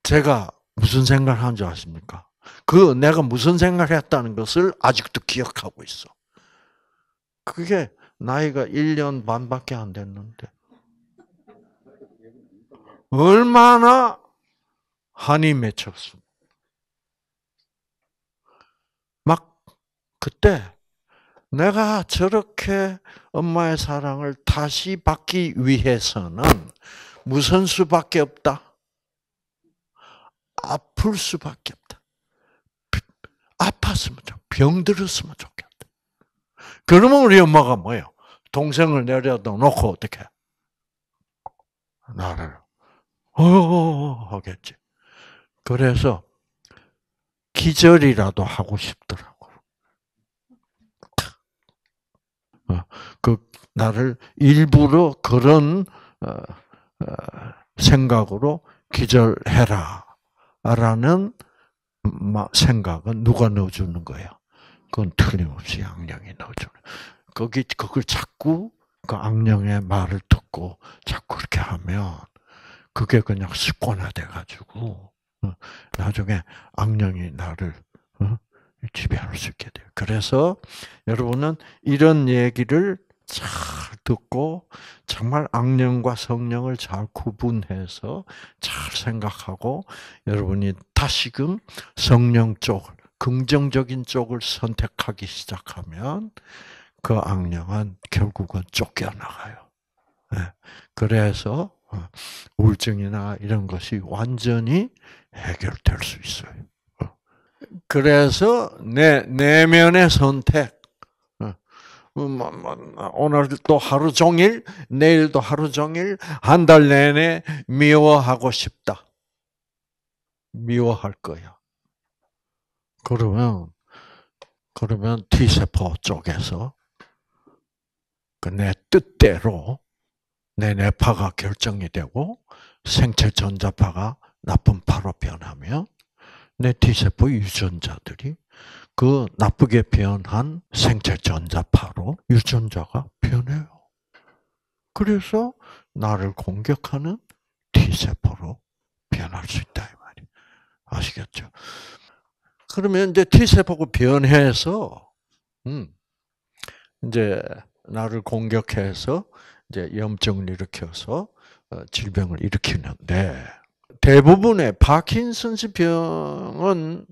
제가 무슨 생각을 한줄 아십니까? 그 내가 무슨 생각을 했다는 것을 아직도 기억하고 있어. 그게 나이가 1년 반밖에 안 됐는데 얼마나 한이 맺혔습니까? 그때 내가 저렇게 엄마의 사랑을 다시 받기 위해서는 무슨 수밖에 없다? 아플 수밖에 없다. 아팠으면 좋 병들었으면 좋겠다. 그러면 우리 엄마가 뭐예요? 동생을 내려다 놓고 어떻게? 나를, 어, 어, 어, 어 하겠지. 그래서 기절이라도 하고 싶더라. 어, 그 나를 일부러 그런 어, 어, 생각으로 기절해라라는 생각은 누가 넣어주는 거예요? 그건 틀림없이 악령이 넣어주는. 거기 그걸 자꾸 그 악령의 말을 듣고 자꾸 이렇게 하면 그게 그냥 습관화돼 가지고 나중에 악령이 나를 지배할 수 있게 돼요. 그래서 여러분은 이런 얘기를 잘 듣고 정말 악령과 성령을 잘 구분해서 잘 생각하고 여러분이 다시금 성령 쪽을 긍정적인 쪽을 선택하기 시작하면 그 악령은 결국은 쫓겨나가요. 예. 그래서 어, 우울증이나 이런 것이 완전히 해결될 수 있어요. 그래서 내 내면의 선택. 어. 뭐, 뭐, 뭐, 오늘도 하루 종일, 내일도 하루 종일, 한 달 내내 미워하고 싶다. 미워할 거야. 그러면, 그러면 T세포 쪽에서 그 내 뜻대로 내 뇌파가 결정이 되고 생체 전자파가 나쁜 파로 변하며 내 T세포 유전자들이 그 나쁘게 변한 생체 전자파로 유전자가 변해요. 그래서 나를 공격하는 T세포로 변할 수 있다 이 말이. 아시겠죠? 그러면 이제 T세포가 변해서 음, 이제 나를 공격해서 이제 염증을 일으켜서 어, 질병을 일으키는데 대부분의 파킨슨스병은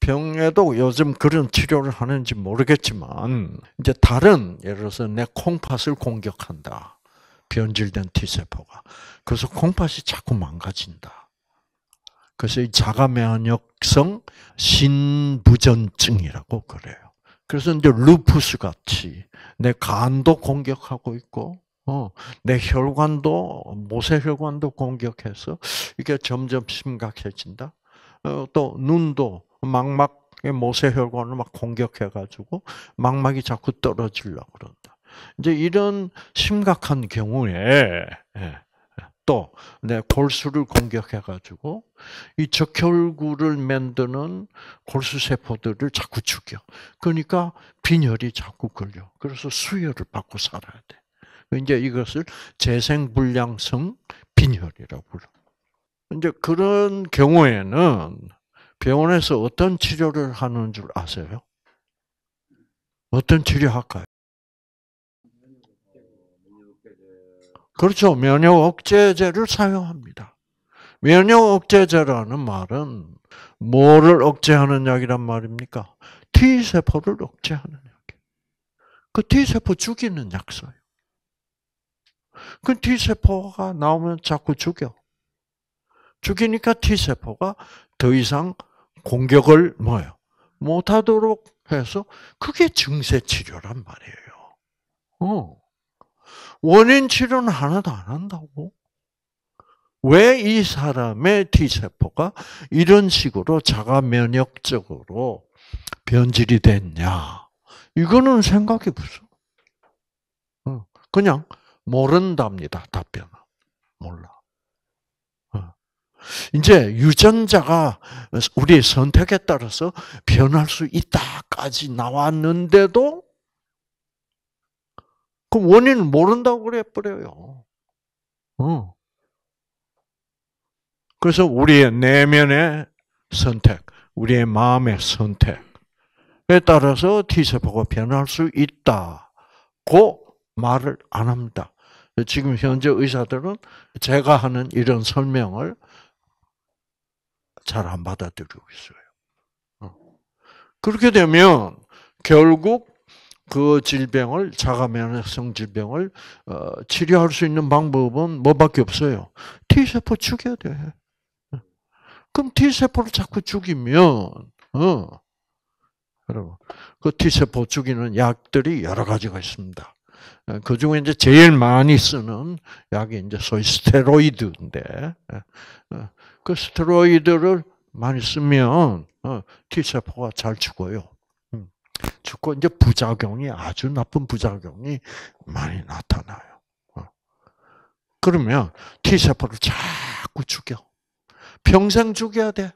병에도 요즘 그런 치료를 하는지 모르겠지만 이제 다른 예를 들어서 내 콩팥을 공격한다. 변질된 T세포가. 그래서 콩팥이 자꾸 망가진다. 그래서 이 자가 면역성 신부전증이라고 그래요. 그래서 이제 루푸스 같이 내 간도 공격하고 있고 어, 내 혈관도 모세혈관도 공격해서 이게 점점 심각해진다. 어, 또 눈도 망막 모세혈관을 막 공격해가지고 망막이 자꾸 떨어질라 그런다. 이제 이런 심각한 경우에 예, 또내 골수를 공격해가지고 이 적혈구를 만드는 골수 세포들을 자꾸 죽여. 그러니까 빈혈이 자꾸 걸려. 그래서 수혈을 받고 살아야 돼. 이제 이것을 재생불량성 빈혈이라고 불러. 이제 그런 경우에는 병원에서 어떤 치료를 하는 줄 아세요? 어떤 치료할까요? 그렇죠. 면역 억제제를 사용합니다. 면역 억제제라는 말은 뭐를 억제하는 약이란 말입니까? T세포를 억제하는 약. 그 T세포 죽이는 약소요 그 T세포가 나오면 자꾸 죽여. 죽이니까 T세포가 더 이상 공격을 뭐요? 못하도록 해서 그게 증세 치료란 말이에요. 어. 원인 치료는 하나도 안 한다고. 왜 이 사람의 T세포가 이런 식으로 자가 면역적으로 변질이 됐냐. 이거는 생각이 없어. 어. 그냥 모른답니다. 답변은 몰라. 어. 이제 유전자가 우리의 선택에 따라서 변할 수 있다까지 나왔는데도 그 원인을 모른다고 그래 버려요. 어. 그래서 우리의 내면의 선택, 우리의 마음의 선택에 따라서 T세포가 변할 수 있다고 말을 안 합니다. 지금 현재 의사들은 제가 하는 이런 설명을 잘 안 받아들이고 있어요. 어. 그렇게 되면 결국 그 질병을 자가면역성 질병을 어, 치료할 수 있는 방법은 뭐밖에 없어요. T 세포 죽여야 돼. 어. 그럼 T 세포를 자꾸 죽이면 어 여러분 그 T 세포 죽이는 약들이 여러 가지가 있습니다. 어, 그 중에 이제 제일 많이 쓰는 약이 이제 소위 스테로이드인데, 어, 어, 그 스테로이드를 많이 쓰면 T세포가 잘 죽어요. 음, 죽고 이제 부작용이 아주 나쁜 부작용이 많이 나타나요. 그러면 T세포를 자꾸 죽여. 평생 죽여야 돼.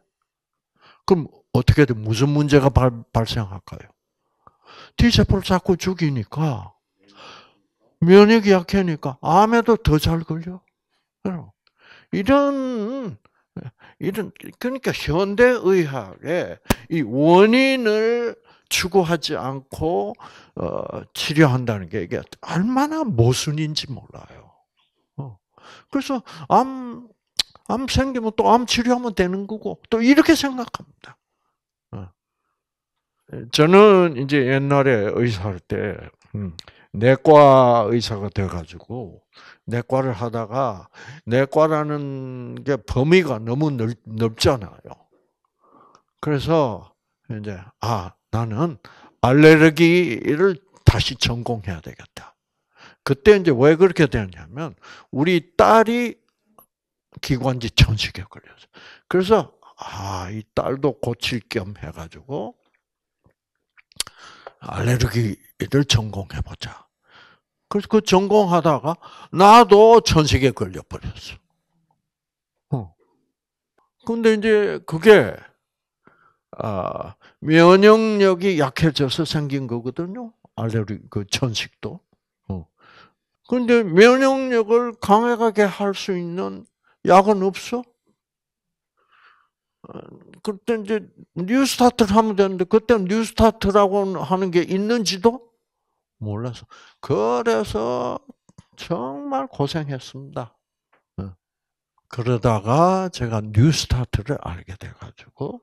그럼 어떻게 돼? 무슨 문제가 발, 발생할까요? T세포를 자꾸 죽이니까 면역이 약해니까 암에도 더 잘 걸려. 이런 이런 그러니까 현대 의학에 이 원인을 추구하지 않고 어, 치료한다는 게 이게 얼마나 모순인지 몰라요. 어. 그래서 암, 암 생기면 또 암 치료하면 되는 거고 또 이렇게 생각합니다. 어. 저는 이제 옛날에 의사할 때 음, 내과 의사가 돼가지고 내과를 하다가 내과라는 게 범위가 너무 넓, 넓잖아요. 그래서 이제 아 나는 알레르기를 다시 전공해야 되겠다. 그때 이제 왜 그렇게 되냐면 었 우리 딸이 기관지 천식에 걸려서 그래서 아 이 딸도 고칠 겸 해가지고 알레르기를 전공해 보자. 그래서 그 전공하다가 나도 천식에 걸려 버렸어. 어. 근데 이제 그게 아, 면역력이 약해져서 생긴 거거든요. 알레르기 그 천식도. 어. 근데 면역력을 강하게 할 수 있는 약은 없어? 그때 이제 뉴스타트를 하면 되는데 그때 뉴스타트라고 하는 게 있는지도 몰라서 그래서 정말 고생했습니다. 예. 그러다가 제가 뉴스타트를 알게 돼가지고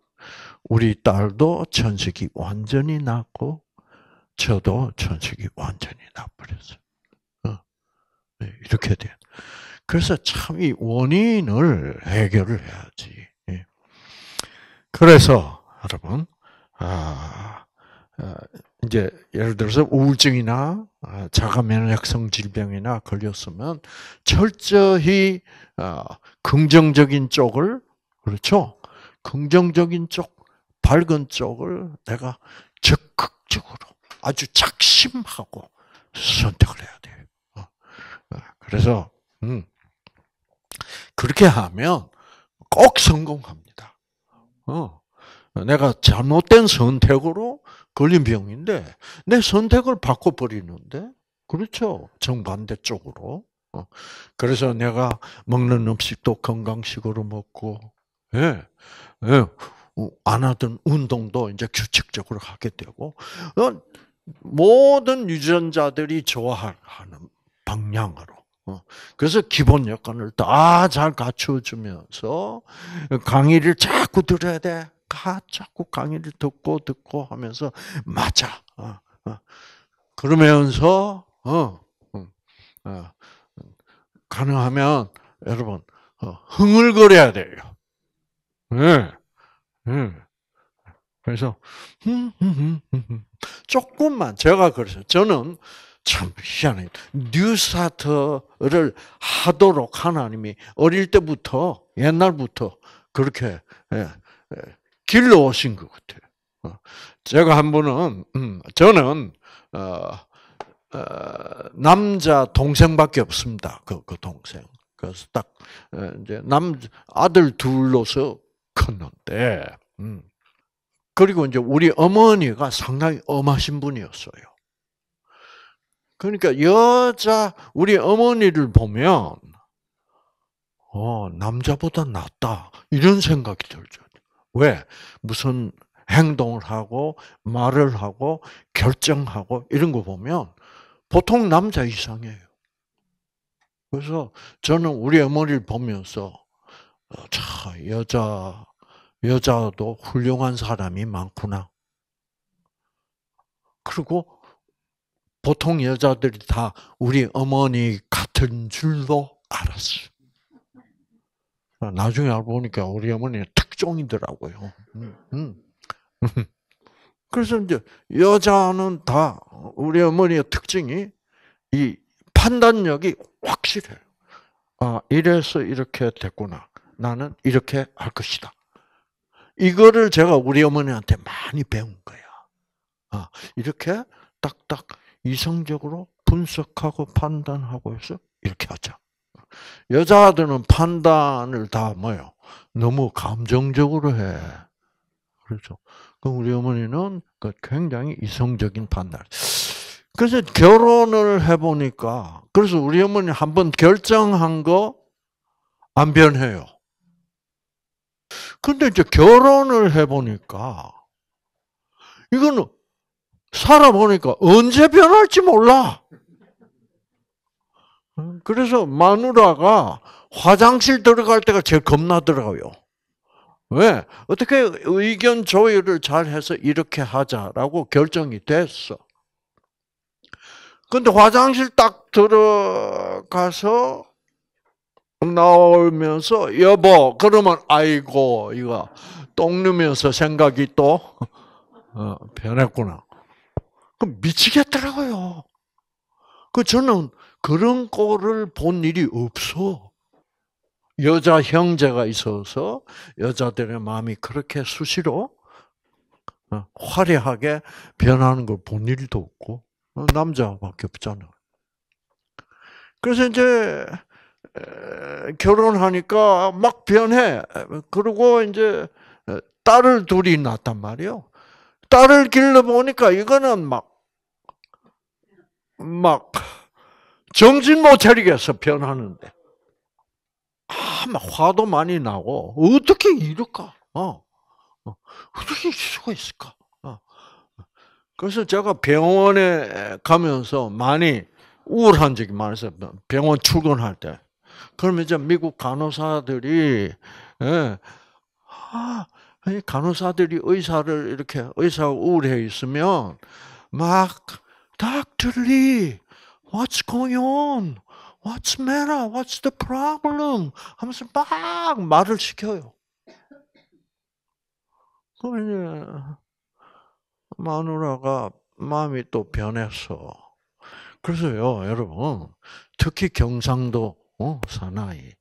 우리 딸도 천식이 완전히 났고 저도 천식이 완전히 나버렸어요. 예. 예, 이렇게 돼. 그래서 참 이 원인을 해결을 해야지. 그래서 여러분 아, 아 이제 예를 들어서 우울증이나 아, 자가면역성 질병이나 걸렸으면 철저히 어, 긍정적인 쪽을 그렇죠. 긍정적인 쪽, 밝은 쪽을 내가 적극적으로 아주 작심하고 선택을 해야 돼요. 어, 어, 그래서 음, 그렇게 하면 꼭 성공합니다. 어, 내가 잘못된 선택으로 걸린 병인데 내 선택을 바꿔버리는데 그렇죠 정반대 쪽으로 어, 그래서 내가 먹는 음식도 건강식으로 먹고 예. 예 안 하던 운동도 이제 규칙적으로 하게 되고 어, 모든 유전자들이 좋아하는 방향으로 어, 그래서 기본 여건을 다 잘 갖춰주면서 강의를 자꾸 들어야 돼. 가, 자꾸 강의를 듣고 듣고 하면서 맞아. 어, 어. 그러면서 가능하면 여러분 흥을 거려야 돼요. 예, 예. 그래서 조금만 제가 그래서 저는 참 희한해요. 뉴스타트를 하도록 하나님이 어릴 때부터 옛날부터 그렇게 예, 예, 길러 오신 것 같아요. 어, 제가 한 번은 음, 저는 어, 어, 남자 동생밖에 없습니다. 그, 그 동생. 그래서 딱 이제 남 아들 둘로서 컸는데 음. 그리고 이제 우리 어머니가 상당히 엄하신 분이었어요. 그러니까 여자 우리 어머니를 보면 어, 남자보다 낫다. 이런 생각이 들죠. 왜? 무슨 행동을 하고, 말을 하고, 결정하고, 이런 거 보면 보통 남자 이상해요. 그래서 저는 우리 어머니를 보면서, 어, 차, 여자, 여자도 훌륭한 사람이 많구나. 그리고 보통 여자들이 다 우리 어머니 같은 줄로 알았어. 나중에 알고 보니까 우리 어머니는 특종이더라고요. 음, 음. 그래서 이제 여자는 다 우리 어머니의 특징이 이 판단력이 확실해요. 아, 이래서 이렇게 됐구나. 나는 이렇게 할 것이다. 이거를 제가 우리 어머니한테 많이 배운 거야. 아, 이렇게 딱딱 이성적으로 분석하고 판단하고 해서 이렇게 하자. 여자들은 판단을 다 뭐요? 너무 감정적으로 해. 그렇죠. 그럼 우리 어머니는 그 굉장히 이성적인 판단. 그래서 결혼을 해보니까, 그래서 우리 어머니 한 번 결정한 거 안 변해요. 근데 이제 결혼을 해보니까, 이거는 살아보니까 언제 변할지 몰라. 그래서 마누라가 화장실 들어갈 때가 제일 겁나 들어가요. 왜? 어떻게 의견 조율을 잘 해서 이렇게 하자라고 결정이 됐어. 근데 화장실 딱 들어가서 나오면서 여보 그러면 아이고 이거 똥 누면서 생각이 또 어, 변했구나. 그럼 미치겠더라고요. 그 저는 그런 꼴을 본 일이 없어. 여자 형제가 있어서 여자들의 마음이 그렇게 수시로 어, 화려하게 변하는 걸 본 일도 없고 어, 남자밖에 없잖아. 그래서 이제 결혼하니까 막 변해. 그리고 이제 딸을 둘이 낳았단 말이요. 딸을 길러 보니까 이거는 막막 정신 못 차리겠어 변하는데. 아, 막 화도 많이 나고 어떻게 이럴까? 어. 어. 어떻게 이럴 수가 있을까? 어. 그래서 제가 병원에 가면서 많이 우울한 적이 많았어요. 병원 출근할 때. 그러면 이제 미국 간호사들이 예, 아, 간호사들이 의사를 이렇게 의사 우울해 있으면 막 Dr. Lee, what's going on? What's the matter? What's the problem? 하면서 막 말을 시켜요. 그러니 마누라가 마음이 또 변해서 그래서요 여러분 특히 경상도 어? 사나이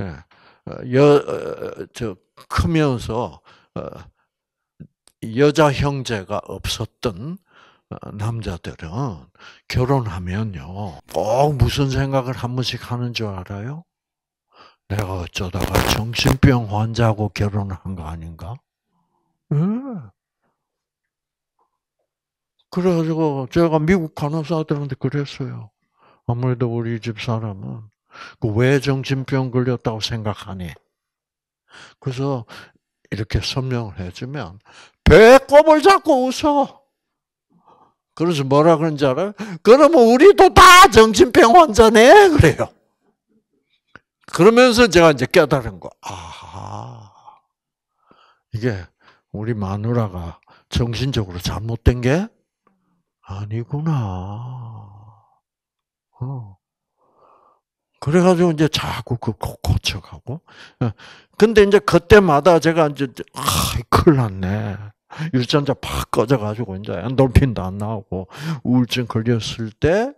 예, 어, 여저 어, 크면서 어, 여자 형제가 없었던 어, 남자들은 결혼하면요, 꼭 무슨 생각을 한 번씩 하는 줄 알아요? 내가 어쩌다가 정신병 환자하고 결혼한 거 아닌가? 응? 예. 그래가지고 제가 미국 간호사들한테 그랬어요. 아무래도 우리 집 사람은 그 왜 정신병 걸렸다고 생각하니? 그래서 이렇게 설명을 해주면 배꼽을 잡고 웃어. 그래서 뭐라 그런지 알아요? 그러면 우리도 다 정신병 환자네? 그래요. 그러면서 제가 이제 깨달은 거. 아, 이게 우리 마누라가 정신적으로 잘못된 게 아니구나. 어. 그래가지고 이제 자꾸 그 고쳐가고. 어. 근데 이제 그때마다 제가 이제, 아, 큰일 났네. 유전자 팍 꺼져가지고 이제 엔돌핀도 안 나오고 우울증 걸렸을 때,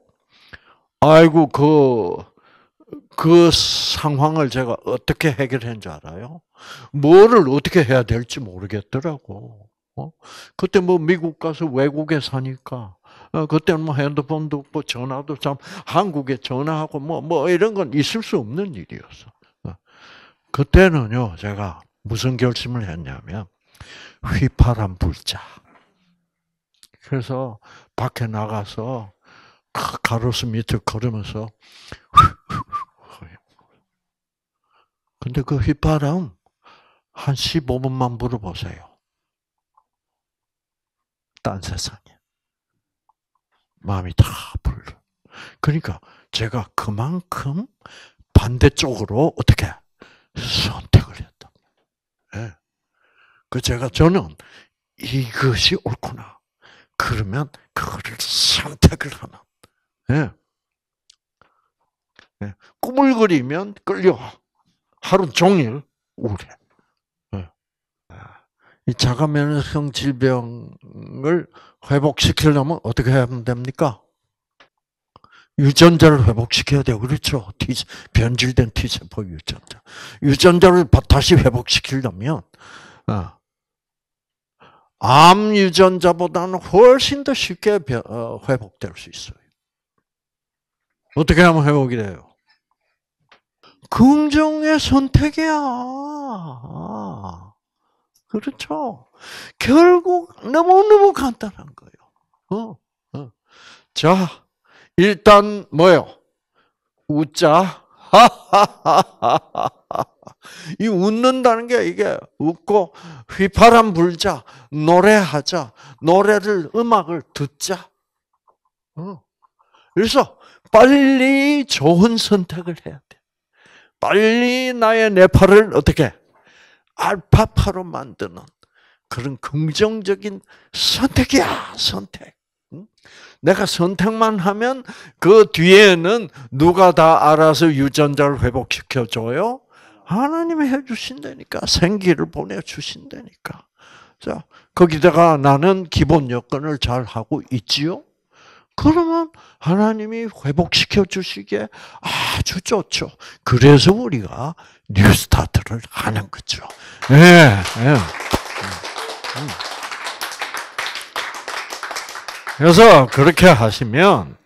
아이고 그, 그 상황을 제가 어떻게 해결했는지 알아요? 뭐를 어떻게 해야 될지 모르겠더라고. 어? 그때 뭐 미국 가서 외국에 사니까 어, 그때는 뭐 핸드폰도 없고 전화도 참 한국에 전화하고 뭐뭐 뭐 이런 건 있을 수 없는 일이었어. 어. 그때는요 제가 무슨 결심을 했냐면 휘파람 불자. 그래서 밖에 나가서 가로수 밑을 걸으면서 근데 그 휘파람 한 15분만 불어보세요. 딴 세상에. 마음이 다 불러. 그러니까 제가 그만큼 반대쪽으로 어떻게? 손그 제가 저는 이것이 옳구나. 그러면 그거를 선택을 하는. 예. 꿈을 예. 그리면 끌려와. 하루 종일 우울해. 예. 아, 이 자가면역성 질병을 회복시키려면 어떻게 하면 됩니까? 유전자를 회복시켜야 돼요. 그렇죠. 변질된 T세포 유전자. 유전자를 다시 회복시키려면, 어, 암 유전자보다는 훨씬 더 쉽게 어, 회복될 수 있어요. 어떻게 하면 회복이 돼요? 긍정의 선택이야. 그렇죠. 결국 너무너무 간단한 거예요. 어, 어. 자, 일단 뭐요? 웃자. 이 웃는다는 게 이게 웃고 휘파람 불자, 노래하자, 노래를, 음악을 듣자. 어. 그래서 빨리 좋은 선택을 해야 돼. 빨리 나의 뇌파를 어떻게? 알파파로 만드는 그런 긍정적인 선택이야, 선택. 내가 선택만 하면 그 뒤에는 누가 다 알아서 유전자를 회복시켜줘요? 하나님이 해주신다니까. 생기를 보내주신다니까. 자, 거기다가 나는 기본 여건을 잘 하고 있지요? 그러면 하나님이 회복시켜 주시기에 아주 좋죠. 그래서 우리가 뉴 스타트를 하는 거죠. 예, 예. 음, 음. 그래서 그렇게 하시면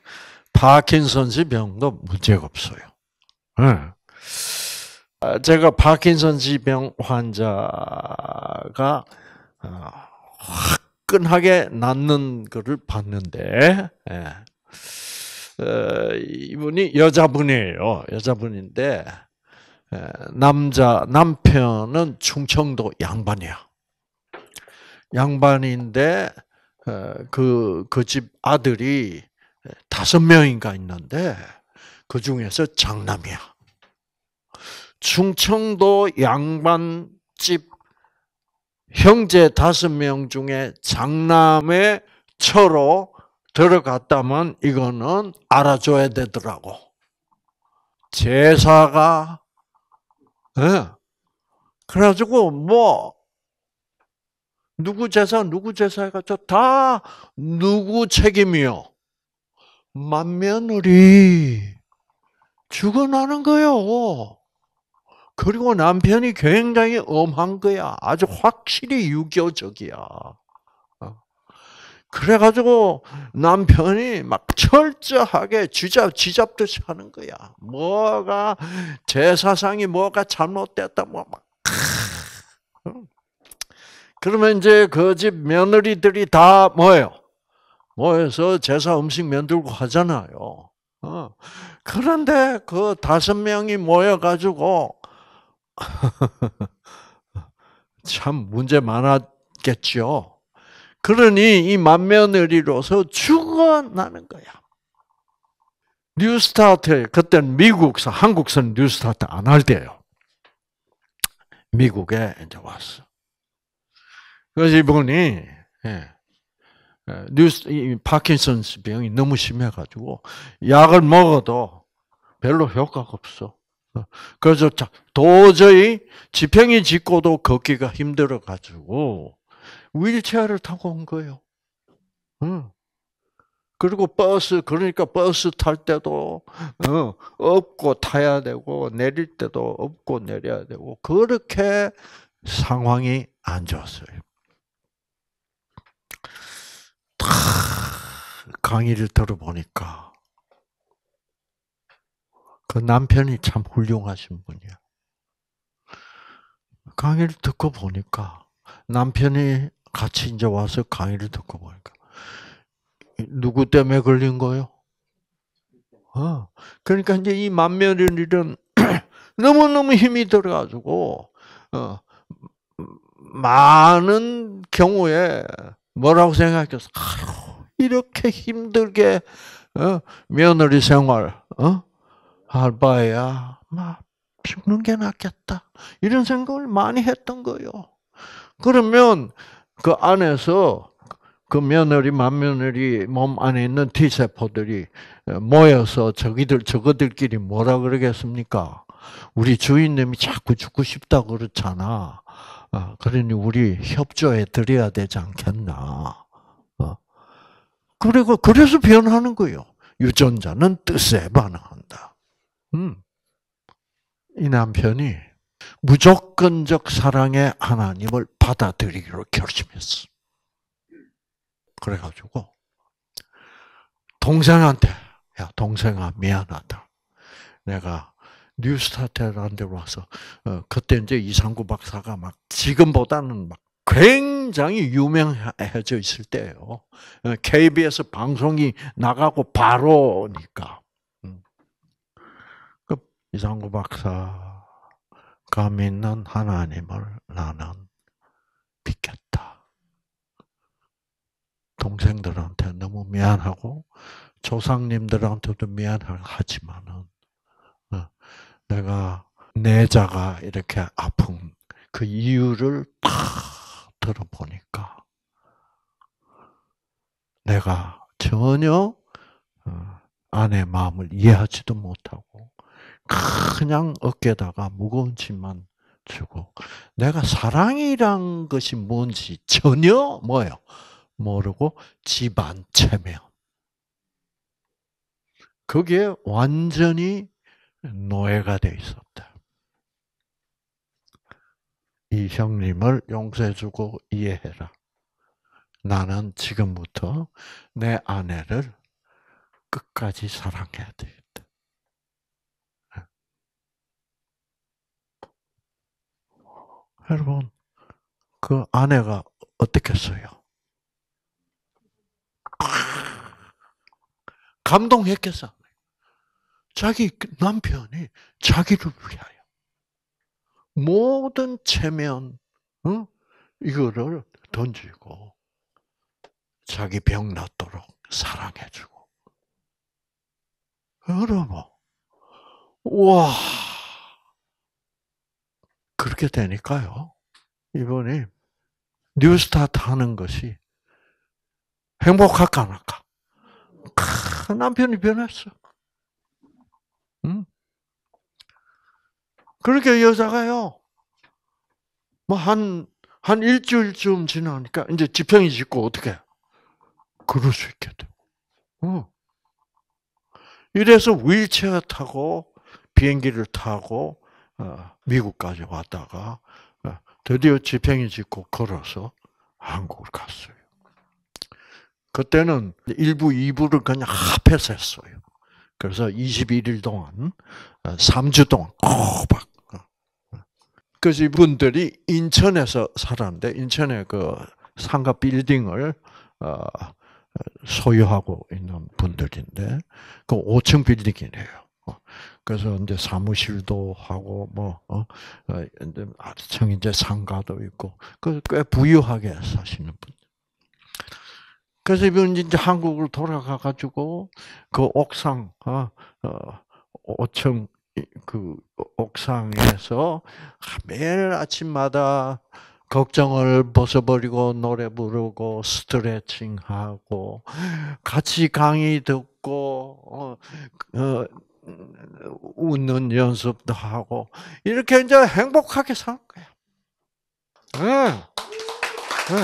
파킨슨氏 병도 문제가 없어요. 예. 아, 제가 파킨슨 지병 환자가 어, 화끈하게 낫는 것을 봤는데 예. 어, 이분이 여자분이에요. 여자분인데 예, 남자 남편은 충청도 양반이야. 양반인데 어, 그그 집 아들이 예, 다섯 명인가 있는데 그 중에서 장남이야. 충청도 양반집 형제 다섯 명 중에 장남의 처로 들어갔다면 이거는 알아줘야 되더라고. 제사가 네. 그래가지고 뭐 누구 제사 누구 제사 해가지고 다 누구 책임이요? 만며느리 죽어나는 거요. 그리고 남편이 굉장히 엄한 거야. 아주 확실히 유교적이야. 어. 그래가지고 남편이 막 철저하게 쥐잡, 쥐잡듯이 하는 거야. 뭐가, 제사상이 뭐가 잘못됐다, 뭐 막. 그러면 이제 그 집 며느리들이 다 뭐예요? 모여서 제사 음식 만들고 하잖아요. 어. 그런데 그 다섯 명이 모여가지고 참 문제 많았겠죠. 그러니 이 만며느리로서 죽어나는 거야. 뉴스타트 그때는 미국서 한국선 뉴스타트 안할 때예요. 미국에 이제 왔어. 그래서 이분이 예, 예, 뉴스 이 파킨슨스 병이 너무 심해가지고 약을 먹어도 별로 효과가 없어. 어, 그래서 도저히 지평이 짓고도 걷기가 힘들어 가지고 윌체어를 타고 온 거예요. 그리고 버스 그러니까 버스 탈 때도 어, 업고 타야 되고 내릴 때도 업고 내려야 되고 그렇게 상황이 안 좋았어요. 강의를 들어보니까 그 남편이 참 훌륭하신 분이야. 강의를 듣고 보니까 남편이 같이 이제 와서 강의를 듣고 보니까 누구 때문에 걸린 거요? 어. 그러니까 이제 이 만면일은 너무너무 힘이 들어가지고 어. 많은 경우에 뭐라고 생각했어? 이렇게 힘들게 어? 며느리 생활, 어? 알바야, 막 죽는 게 낫겠다. 이런 생각을 많이 했던 거요. 그러면 그 안에서 그 며느리, 맏며느리 몸 안에 있는 T세포들이 어, 모여서 저기들, 저거들끼리 뭐라 그러겠습니까? 우리 주인님이 자꾸 죽고 싶다 그렇잖아. 어, 그러니 우리 협조해 드려야 되지 않겠나. 어. 그리고, 그래서 변하는 거예요. 유전자는 뜻에 반응한다. 음. 이 남편이 무조건적 사랑의 하나님을 받아들이기로 결심했어. 그래가지고 동생한테 야 동생아 미안하다. 내가 뉴스타트라는 데 와서 어, 그때 이제 이상구 박사가 막 지금보다는 막 굉장히 유명해져 있을 때예요. KBS 어, 방송이 나가고 바로니까 이상구 박사가 믿는 하나님을 나는 믿겠다. 동생들한테 너무 미안하고 조상님들한테도 미안하지만은 어, 내가 내자가 이렇게 아픈 그 이유를 다 들어보니까 내가 전혀 어, 아내 마음을 이해하지도 못하고 그냥 어깨다가 무거운 짐만 주고 내가 사랑이란 것이 뭔지 전혀 뭐예요? 모르고 집안 체면. 그게 완전히 노예가 돼 있었다. 이 형님을 용서해주고 이해해라. 나는 지금부터 내 아내를 끝까지 사랑해야 돼. 여러분, 그 아내가 어떻겠어요? 아, 감동했겠어. 자기 남편이 자기를 위하여 모든 체면, 응? 이거를 던지고 자기 병 낫도록 사랑해주고. 여러분, 와. 그렇게 되니까요. 이분이 뉴스타트 하는 것이 행복할까 안 할까? 크, 남편이 변했어. 응? 그렇게 그러니까 여자가요. 뭐 한, 한 일주일쯤 지나니까 이제 지평이 짓고 어떻게 그럴 수 있게 돼. 어. 이래서 윌체어 타고 비행기를 타고 어, 미국까지 왔다가 어, 드디어 집행이짓고 걸어서 한국을 갔어요. 그때는 1부, 2부를 그냥 합해서 했어요. 그래서 21일 동안, 3주 어, 동안 꼬박. 그래서 이분들이 인천에서 살았는데, 인천에 그 상가 빌딩을 소유하고 있는 분들인데, 그 5층 빌딩이래요. 그래서 이제 사무실도 하고 뭐 어, 어 이제 아청 이제 상가도 있고 그 꽤 부유하게 사시는 분. 그래서 이분 이제 한국을 돌아가 가지고 그 옥상 어, 어 5층 그 옥상에서 매일 아침마다 걱정을 벗어버리고 노래 부르고 스트레칭하고 같이 강의 듣고 어, 어, 웃는 연습도 하고 이렇게 이제 행복하게 살 거야. 네. 네.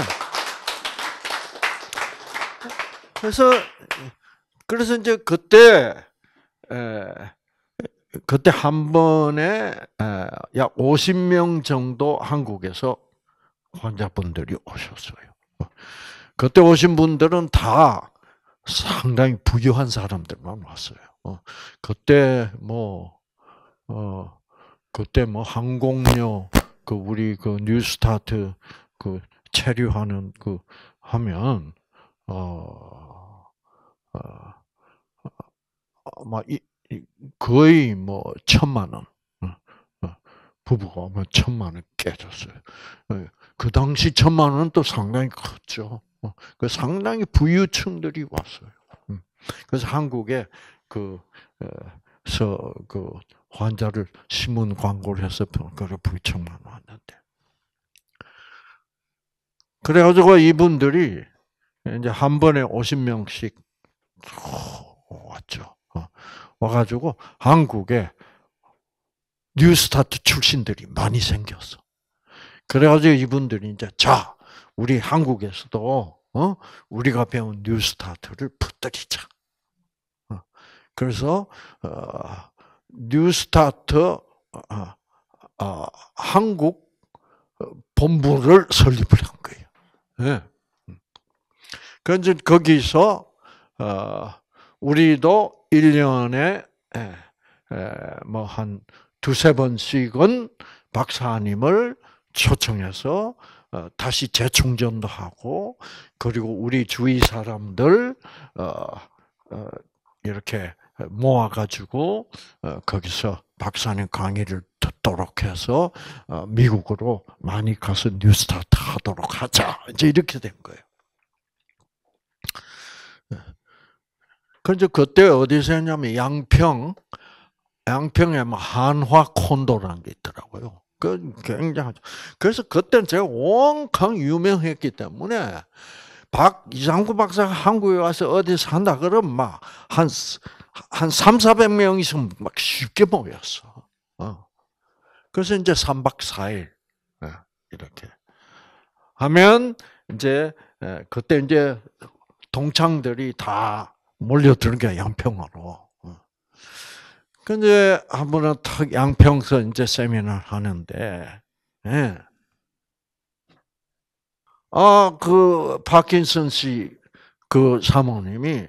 그래서 그래서 이제 그때 에, 그때 한 번에 에, 약 50명 정도 한국에서 환자분들이 오셨어요. 그때 오신 분들은 다 상당히 부유한 사람들만 왔어요. 어, 그때 뭐, 어, 그때 뭐 항공료, 그 우리 그 뉴스타트 그 체류하는 그 하면, 어, 어, 어 아마 이, 이 거의 뭐 천만 원. 어, 어, 부부가 아마 천만 원 깨졌어요. 그 당시 천만 원은 또 상당히 컸죠. 그 상당히 부유층들이 왔어요. 음, 그래서 한국에 그, 어, 서, 그, 환자를 신문 광고를 해서 병가를 그 불청만 왔는데. 그래가지고 이분들이 이제 한 번에 50명씩 왔죠. 어, 와가지고 한국에 뉴스타트 출신들이 많이 생겼어. 그래가지고 이분들이 이제 자 우리 한국에서도 어? 우리가 배운 뉴스타트를 붙들이자. 그래서 어, 뉴스타트 어, 어, 한국 본부를 설립을 한 거예요. 예. 음. 그래서 그러니까 거기서 우리도 1년에 예, 예, 뭐한 두세 번씩은 박사님을 초청해서 다시 재충전도 하고 그리고 우리 주위 사람들 이렇게 모아가지고 어, 거기서 박사님 강의를 듣도록 해서 어, 미국으로 많이 가서 뉴스타트 하도록 하자. 이제 이렇게 된 거예요. 예. 그래서 그때 어디서 했냐면 양평, 양평에 뭐 한화 콘도라는 게 있더라고요. 그굉장하 그래서 그때는 제가 왕강 유명했기 때문에 박 이상구 박사가 한국에 와서 어디 산다 그러면 막한 한 3, 400명이서 막 쉽게 모였어. 어. 그래서 이제 3박 4일 예, 이렇게 하면 이제 예, 그때 이제 동창들이 다 몰려드는 게 양평으로. 근데 어. 그 한 번은 탁 양평서 이제 세미나 를 하는데, 예. 아, 그, 파킨슨 씨, 그 사모님이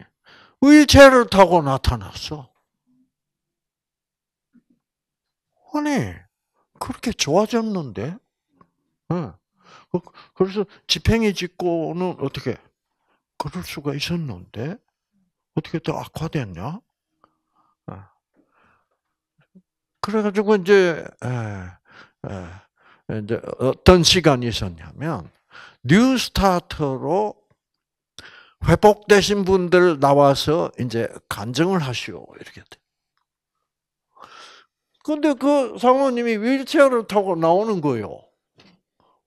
의체를 타고 나타났어. 아니, 그렇게 좋아졌는데? 응. 그, 그래서 집행이 짓고는 어떻게, 그럴 수가 있었는데? 어떻게 더 악화됐냐? 그래가지고 이제, 이제 어떤 시간이 있었냐면, 뉴 스타트로 회복되신 분들 나와서 이제 간증을 하시오. 이렇게 돼. 근데 그 사모님이 휠체어를 타고 나오는 거예요.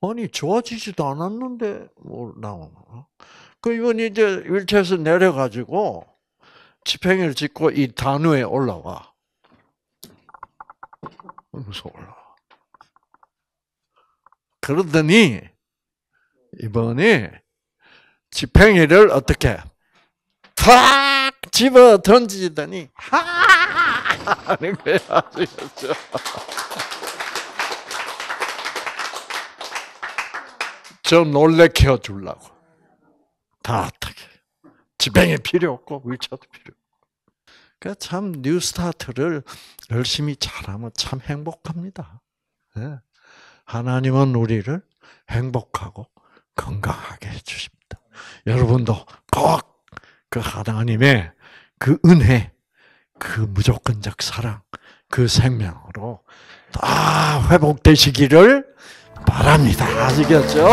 아니, 좋아지지도 않았는데, 뭐, 나오나. 그 이분이 이제 휠체어에서 내려가지고 집행을 짓고 이 단우에 올라와. 무서워. 그러더니, 이번에 지팽이를 어떻게 탁 집어 던지더니 하 하는 거예저 놀래켜 주려고 다 어떻게 지팽이 필요 없고 윌체도 필요 그참 그러니까 뉴스타트를 열심히 잘하면 참 행복합니다. 예. 하나님은 우리를 행복하고 건강하게 해주십니다. 여러분도 꼭 그 하나님의 그 은혜, 그 무조건적 사랑, 그 생명으로 다 회복되시기를 바랍니다. 아시겠죠?